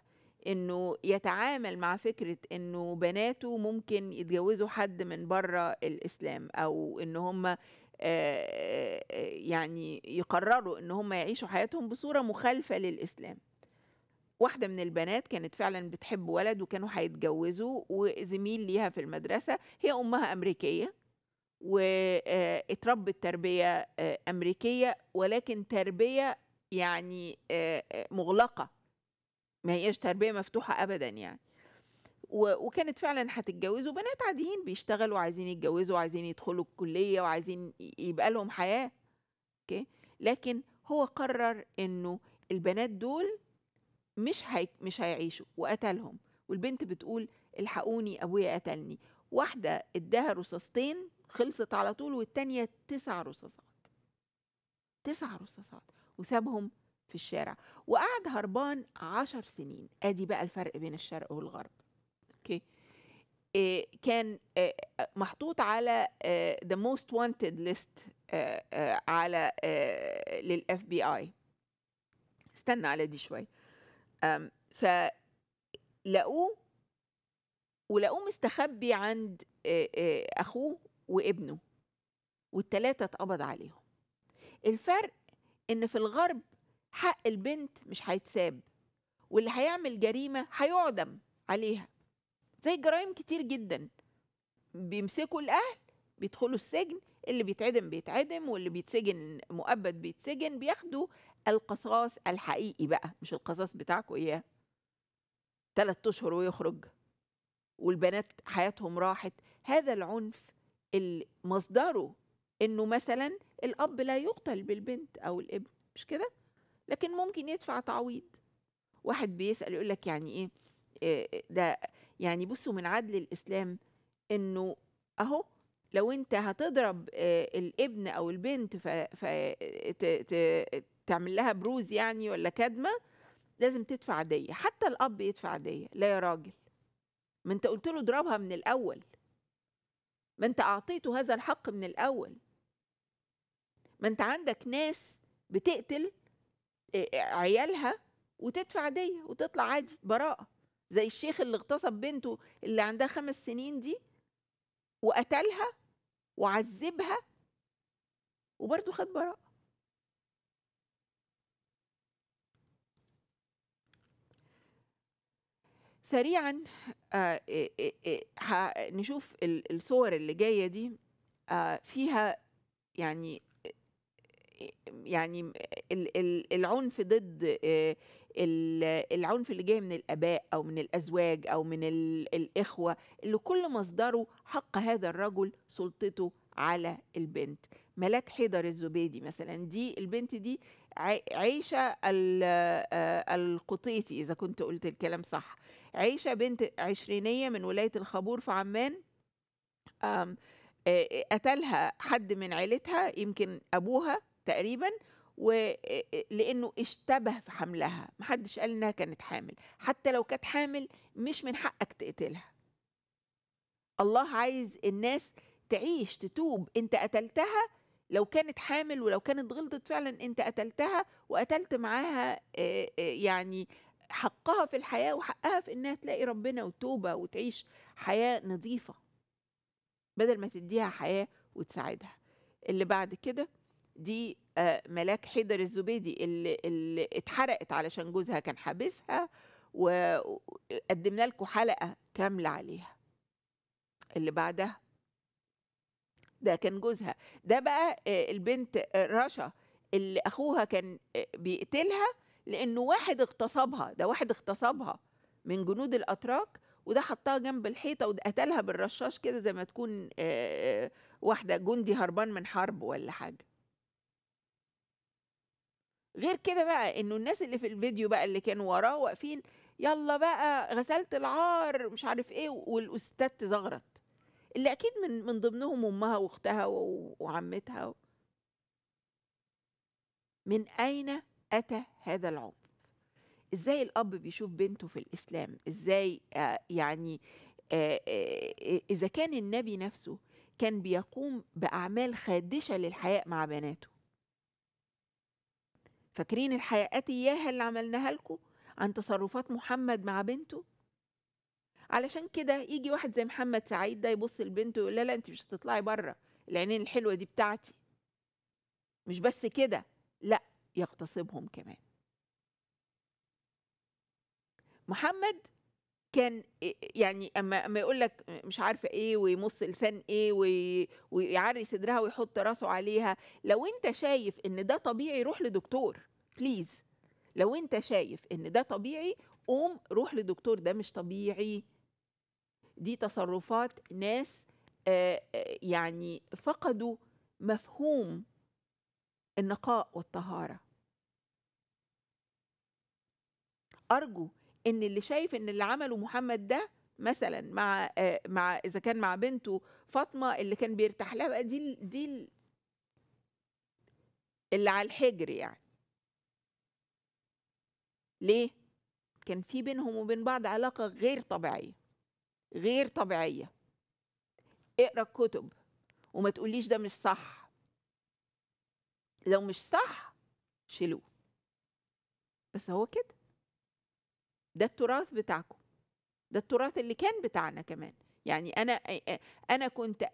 انه يتعامل مع فكره انه بناته ممكن يتجوزوا حد من بره الاسلام او ان هم آه، يعني يقرروا ان هم يعيشوا حياتهم بصوره مخالفه للاسلام واحده من البنات كانت فعلا بتحب ولد وكانوا هيتجوزوا وزميل ليها في المدرسه هي امها امريكيه واتربت آه، تربيه آه، امريكيه ولكن تربيه يعني مغلقه ما هيش تربية مفتوحة أبدا يعني وكانت فعلا هتتجوز وبنات عاديين بيشتغلوا عايزين يتجوزوا وعايزين يدخلوا الكلية وعايزين يبقى لهم حياة اوكي لكن هو قرر انه البنات دول مش هي... مش هيعيشوا وقتلهم والبنت بتقول الحقوني ابويا قتلني واحدة اداها رصاصتين خلصت على طول والتانية تسع رصاصات تسع رصاصات وسابهم في الشارع وقعد هربان عشر سنين ادي بقى الفرق بين الشرق والغرب اوكي إيه كان إيه محطوط على ذا موست وانتد ليست على إيه للاف بي اي استنى على دي شويه ف ولقوه مستخبي عند آه، آه، اخوه وابنه والتلاتة اتقبض عليهم الفرق ان في الغرب حق البنت مش هيتساب واللي هيعمل جريمة هيعدم عليها زي جرائم كتير جدا بيمسكوا الأهل بيدخلوا السجن اللي بيتعدم بيتعدم واللي بيتسجن مؤبد بيتسجن بياخدوا القصاص الحقيقي بقى مش القصاص بتاعكم إياه تلات أشهر ويخرج والبنات حياتهم راحت هذا العنف اللي مصدره إنه مثلا الأب لا يقتل بالبنت أو الابن مش كده؟ لكن ممكن يدفع تعويض واحد بيسأل يقول لك يعني إيه آه، ده يعني بصوا من عدل الإسلام إنه أهو لو أنت هتضرب آه، الابن أو البنت تعمل لها بروز يعني ولا كدمة لازم تدفع دية حتى الأب يدفع دية لا يا راجل ما أنت قلت له اضربها من الأول ما أنت أعطيته هذا الحق من الأول ما أنت عندك ناس بتقتل عيالها وتدفع دية وتطلع عادي براءة زي الشيخ اللي اغتصب بنته اللي عندها خمس سنين دي وقتلها وعذبها وبرضه خد براءة سريعا آه آه آه نشوف الصور اللي جايه دي فيها يعني يعني العنف ضد آه، العنف اللي جاي من الاباء او من الازواج او من الاخوه اللي كل مصدره حق هذا الرجل سلطته على البنت ملاك حيدر الزبيدي مثلا دي البنت دي عيشه آه، القطيطي اذا كنت قلت الكلام صح عيشه بنت عشرينيه من ولايه الخبور في عمان آه، قتلها حد من عيلتها يمكن ابوها تقريبا ولانه اشتبه في حملها محدش قال انها كانت حامل حتى لو كانت حامل مش من حقك تقتلها الله عايز الناس تعيش تتوب انت قتلتها لو كانت حامل ولو كانت غلطت فعلا انت قتلتها وقتلت معاها يعني حقها في الحياه وحقها في انها تلاقي ربنا وتوبه وتعيش حياه نظيفه بدل ما تديها حياه وتساعدها اللي بعد كده دي آه، ملاك حيدر الزبيدي اللي, اللي اتحرقت علشان جوزها كان حابسها وقدمنا لكم حلقه كامله عليها اللي بعدها ده كان جوزها ده بقى آه، البنت آه، رشا اللي اخوها كان بيقتلها لانه واحد اغتصبها ده واحد اغتصبها من جنود الاتراك وده حطها جنب الحيطه وقتلها بالرشاش كده زي ما تكون واحده جندي هربان من حرب ولا حاجه غير كده بقى إنه الناس اللي في الفيديو بقى اللي كانوا وراه واقفين يلا بقى غسلت العار مش عارف إيه والأستاذ تزغرت اللي أكيد من من ضمنهم أمها وأختها وعمتها و... من أين أتى هذا العنف؟ إزاي الأب بيشوف بنته في الإسلام؟ إزاي آه، يعني آه، آه، إذا كان النبي نفسه كان بيقوم بأعمال خادشة للحياء مع بناته فاكرين الحياءات إياها اللي عملناها لكم عن تصرفات محمد مع بنته علشان كده يجي واحد زي محمد سعيد ده يبص لبنته يقول لا لا انت مش هتطلعي بره العينين الحلوه دي بتاعتي مش بس كده لا يغتصبهم كمان محمد كان يعني اما اما يقول لك مش عارفه ايه ويمص لسان ايه ويعري صدرها ويحط راسه عليها لو انت شايف ان ده طبيعي روح لدكتور بليز لو انت شايف ان ده طبيعي قوم روح لدكتور ده مش طبيعي دي تصرفات ناس آآ آآ يعني فقدوا مفهوم النقاء والطهاره ارجو ان اللي شايف ان اللي عمله محمد ده مثلا مع آه، مع اذا كان مع بنته فاطمه اللي كان بيرتاح لها بقى دي دي اللي على الحجر يعني ليه كان في بينهم وبين بعض علاقه غير طبيعيه غير طبيعيه اقرا الكتب وما تقوليش ده مش صح لو مش صح شيلوه بس هو كده ده التراث بتاعكم ده التراث اللي كان بتاعنا كمان يعني انا انا كنت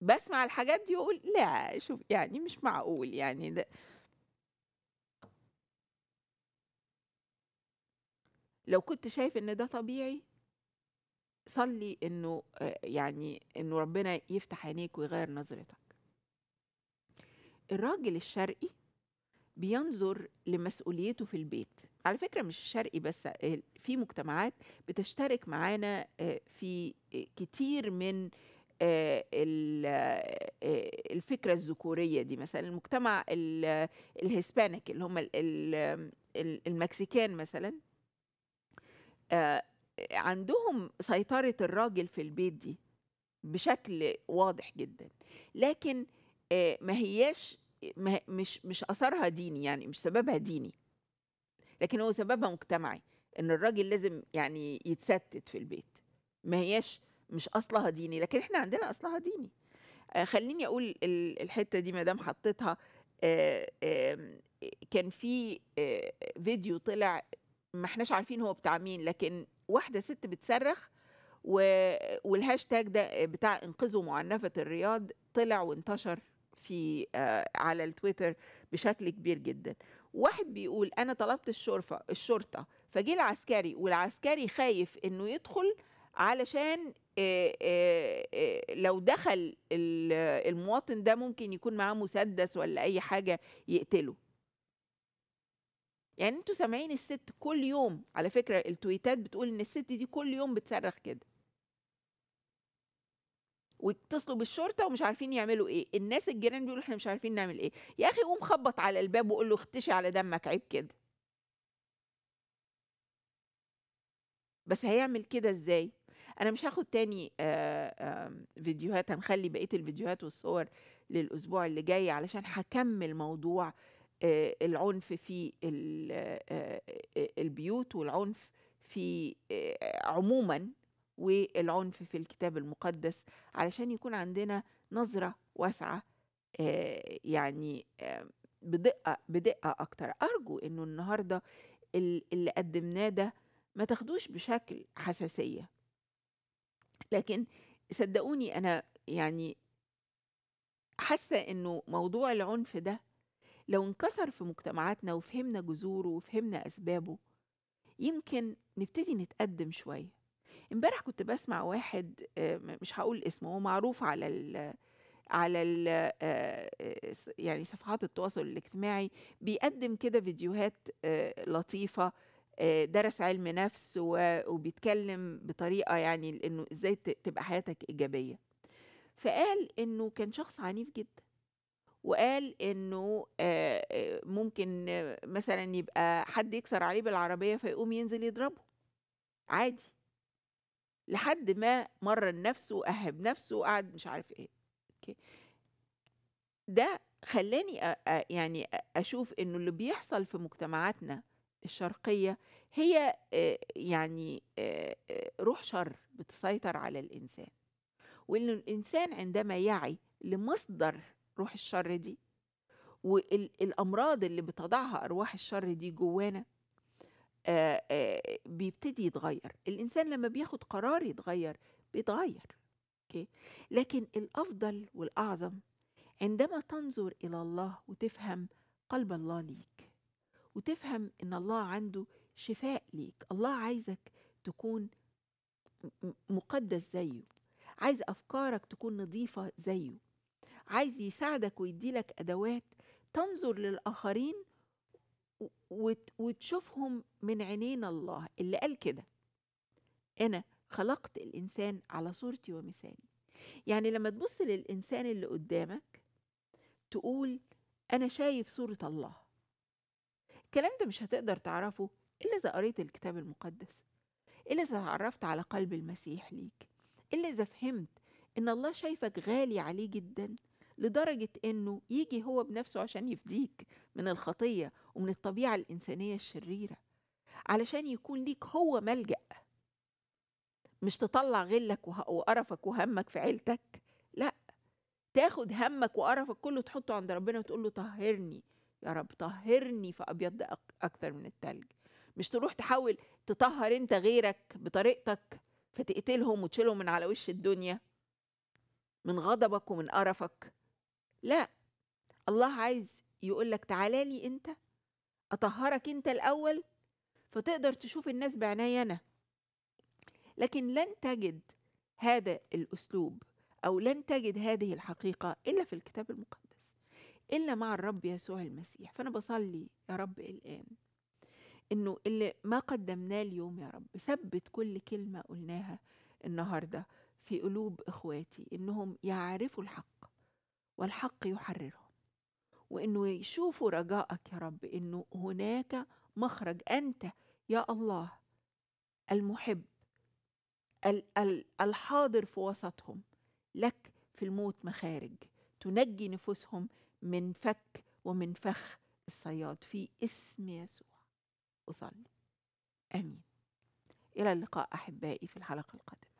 بسمع الحاجات دي واقول لا شوف يعني مش معقول يعني ده لو كنت شايف ان ده طبيعي صلي انه يعني انه ربنا يفتح عينيك ويغير نظرتك الراجل الشرقي بينظر لمسؤوليته في البيت على فكرة مش شرقي بس آه، في مجتمعات بتشترك معانا آه، في آه، كتير من الفكرة الذكورية دي مثلا المجتمع الهسبانيك اللي هم المكسيكان مثلا عندهم سيطرة الراجل في البيت دي بشكل واضح جدا لكن ما هياش مش مش اثرها ديني يعني مش سببها ديني لكن هو سببها مجتمعي ان الراجل لازم يعني يتستت في البيت ما هياش مش اصلها ديني لكن احنا عندنا اصلها ديني آه خليني اقول الحته دي مادام حطيتها آه آه كان في آه، فيديو طلع ما احناش عارفين هو بتاع مين لكن واحده ست بتصرخ والهاشتاج ده بتاع انقذوا معنفه الرياض طلع وانتشر في آه على التويتر بشكل كبير جدا واحد بيقول انا طلبت الشرفه الشرطه فجه العسكري والعسكري خايف انه يدخل علشان آآ آه، آآ آه، آه، لو دخل المواطن ده ممكن يكون معاه مسدس ولا اي حاجه يقتله يعني انتوا سامعين الست كل يوم على فكره التويتات بتقول ان الست دي كل يوم بتصرخ كده واتصلوا بالشرطه ومش عارفين يعملوا ايه الناس الجيران بيقولوا احنا مش عارفين نعمل ايه يا اخي قوم خبط على الباب وقول له اختشي على دمك عيب كده بس هيعمل كده ازاي انا مش هاخد تاني آآ آه، آآ فيديوهات هنخلي بقيه الفيديوهات والصور للاسبوع اللي جاي علشان هكمل موضوع آه، العنف في آه، البيوت والعنف في عموما والعنف في الكتاب المقدس علشان يكون عندنا نظرة واسعة آه، يعني آه، بدقة بدقة أكتر أرجو إنه النهاردة اللي قدمناه ده ما تاخدوش بشكل حساسية لكن صدقوني أنا يعني حاسة إنه موضوع العنف ده لو انكسر في مجتمعاتنا وفهمنا جذوره وفهمنا أسبابه يمكن نبتدي نتقدم شوية امبارح كنت بسمع واحد مش هقول اسمه هو معروف على ال على ال آه، آه، يعني صفحات التواصل الاجتماعي بيقدم كده فيديوهات آه، لطيفة درس علم نفس وبيتكلم بطريقة يعني انه ازاي تبقى حياتك ايجابية فقال انه كان شخص عنيف جدا وقال انه ممكن مثلا يبقى حد يكسر عليه بالعربية فيقوم ينزل يضربه عادي لحد ما مرن نفسه وأهب نفسه وقعد مش عارف إيه أوكي ده خلاني يعني أشوف إنه اللي بيحصل في مجتمعاتنا الشرقية هي آه، يعني آه، آه، روح شر بتسيطر على الإنسان وإن الإنسان عندما يعي لمصدر روح الشر دي والأمراض اللي بتضعها أرواح الشر دي جوانا بيبتدي يتغير الإنسان لما بياخد قرار يتغير بيتغير أوكي؟ لكن الأفضل والأعظم عندما تنظر إلى الله وتفهم قلب الله ليك وتفهم إن الله عنده شفاء ليك الله عايزك تكون مقدس زيه عايز أفكارك تكون نظيفة زيه عايز يساعدك ويديلك أدوات تنظر للآخرين وتشوفهم من عينين الله اللي قال كده أنا خلقت الإنسان على صورتي ومثالي يعني لما تبص للإنسان اللي قدامك تقول أنا شايف صورة الله الكلام ده مش هتقدر تعرفه إلا إذا قريت الكتاب المقدس إلا إذا تعرفت على قلب المسيح ليك إلا إذا فهمت إن الله شايفك غالي عليه جدا لدرجة إنه يجي هو بنفسه عشان يفديك من الخطية ومن الطبيعة الإنسانية الشريرة علشان يكون ليك هو ملجأ مش تطلع غلك وقرفك وهمك في عيلتك لا تاخد همك وقرفك كله تحطه عند ربنا وتقول له طهرني يا رب طهرني فأبيض أكثر من التلج مش تروح تحاول تطهر انت غيرك بطريقتك فتقتلهم وتشيلهم من على وش الدنيا من غضبك ومن قرفك لا الله عايز يقول لك تعالى لي انت اطهرك انت الاول فتقدر تشوف الناس بعناية انا لكن لن تجد هذا الاسلوب او لن تجد هذه الحقيقه الا في الكتاب المقدس الا مع الرب يسوع المسيح فانا بصلي يا رب الان انه اللي ما قدمناه اليوم يا رب ثبت كل كلمه قلناها النهارده في قلوب اخواتي انهم يعرفوا الحق والحق يحررهم وانه يشوفوا رجائك يا رب انه هناك مخرج انت يا الله المحب الحاضر في وسطهم لك في الموت مخارج تنجي نفوسهم من فك ومن فخ الصياد في اسم يسوع أصلي آمين إلى اللقاء أحبائي في الحلقة القادمة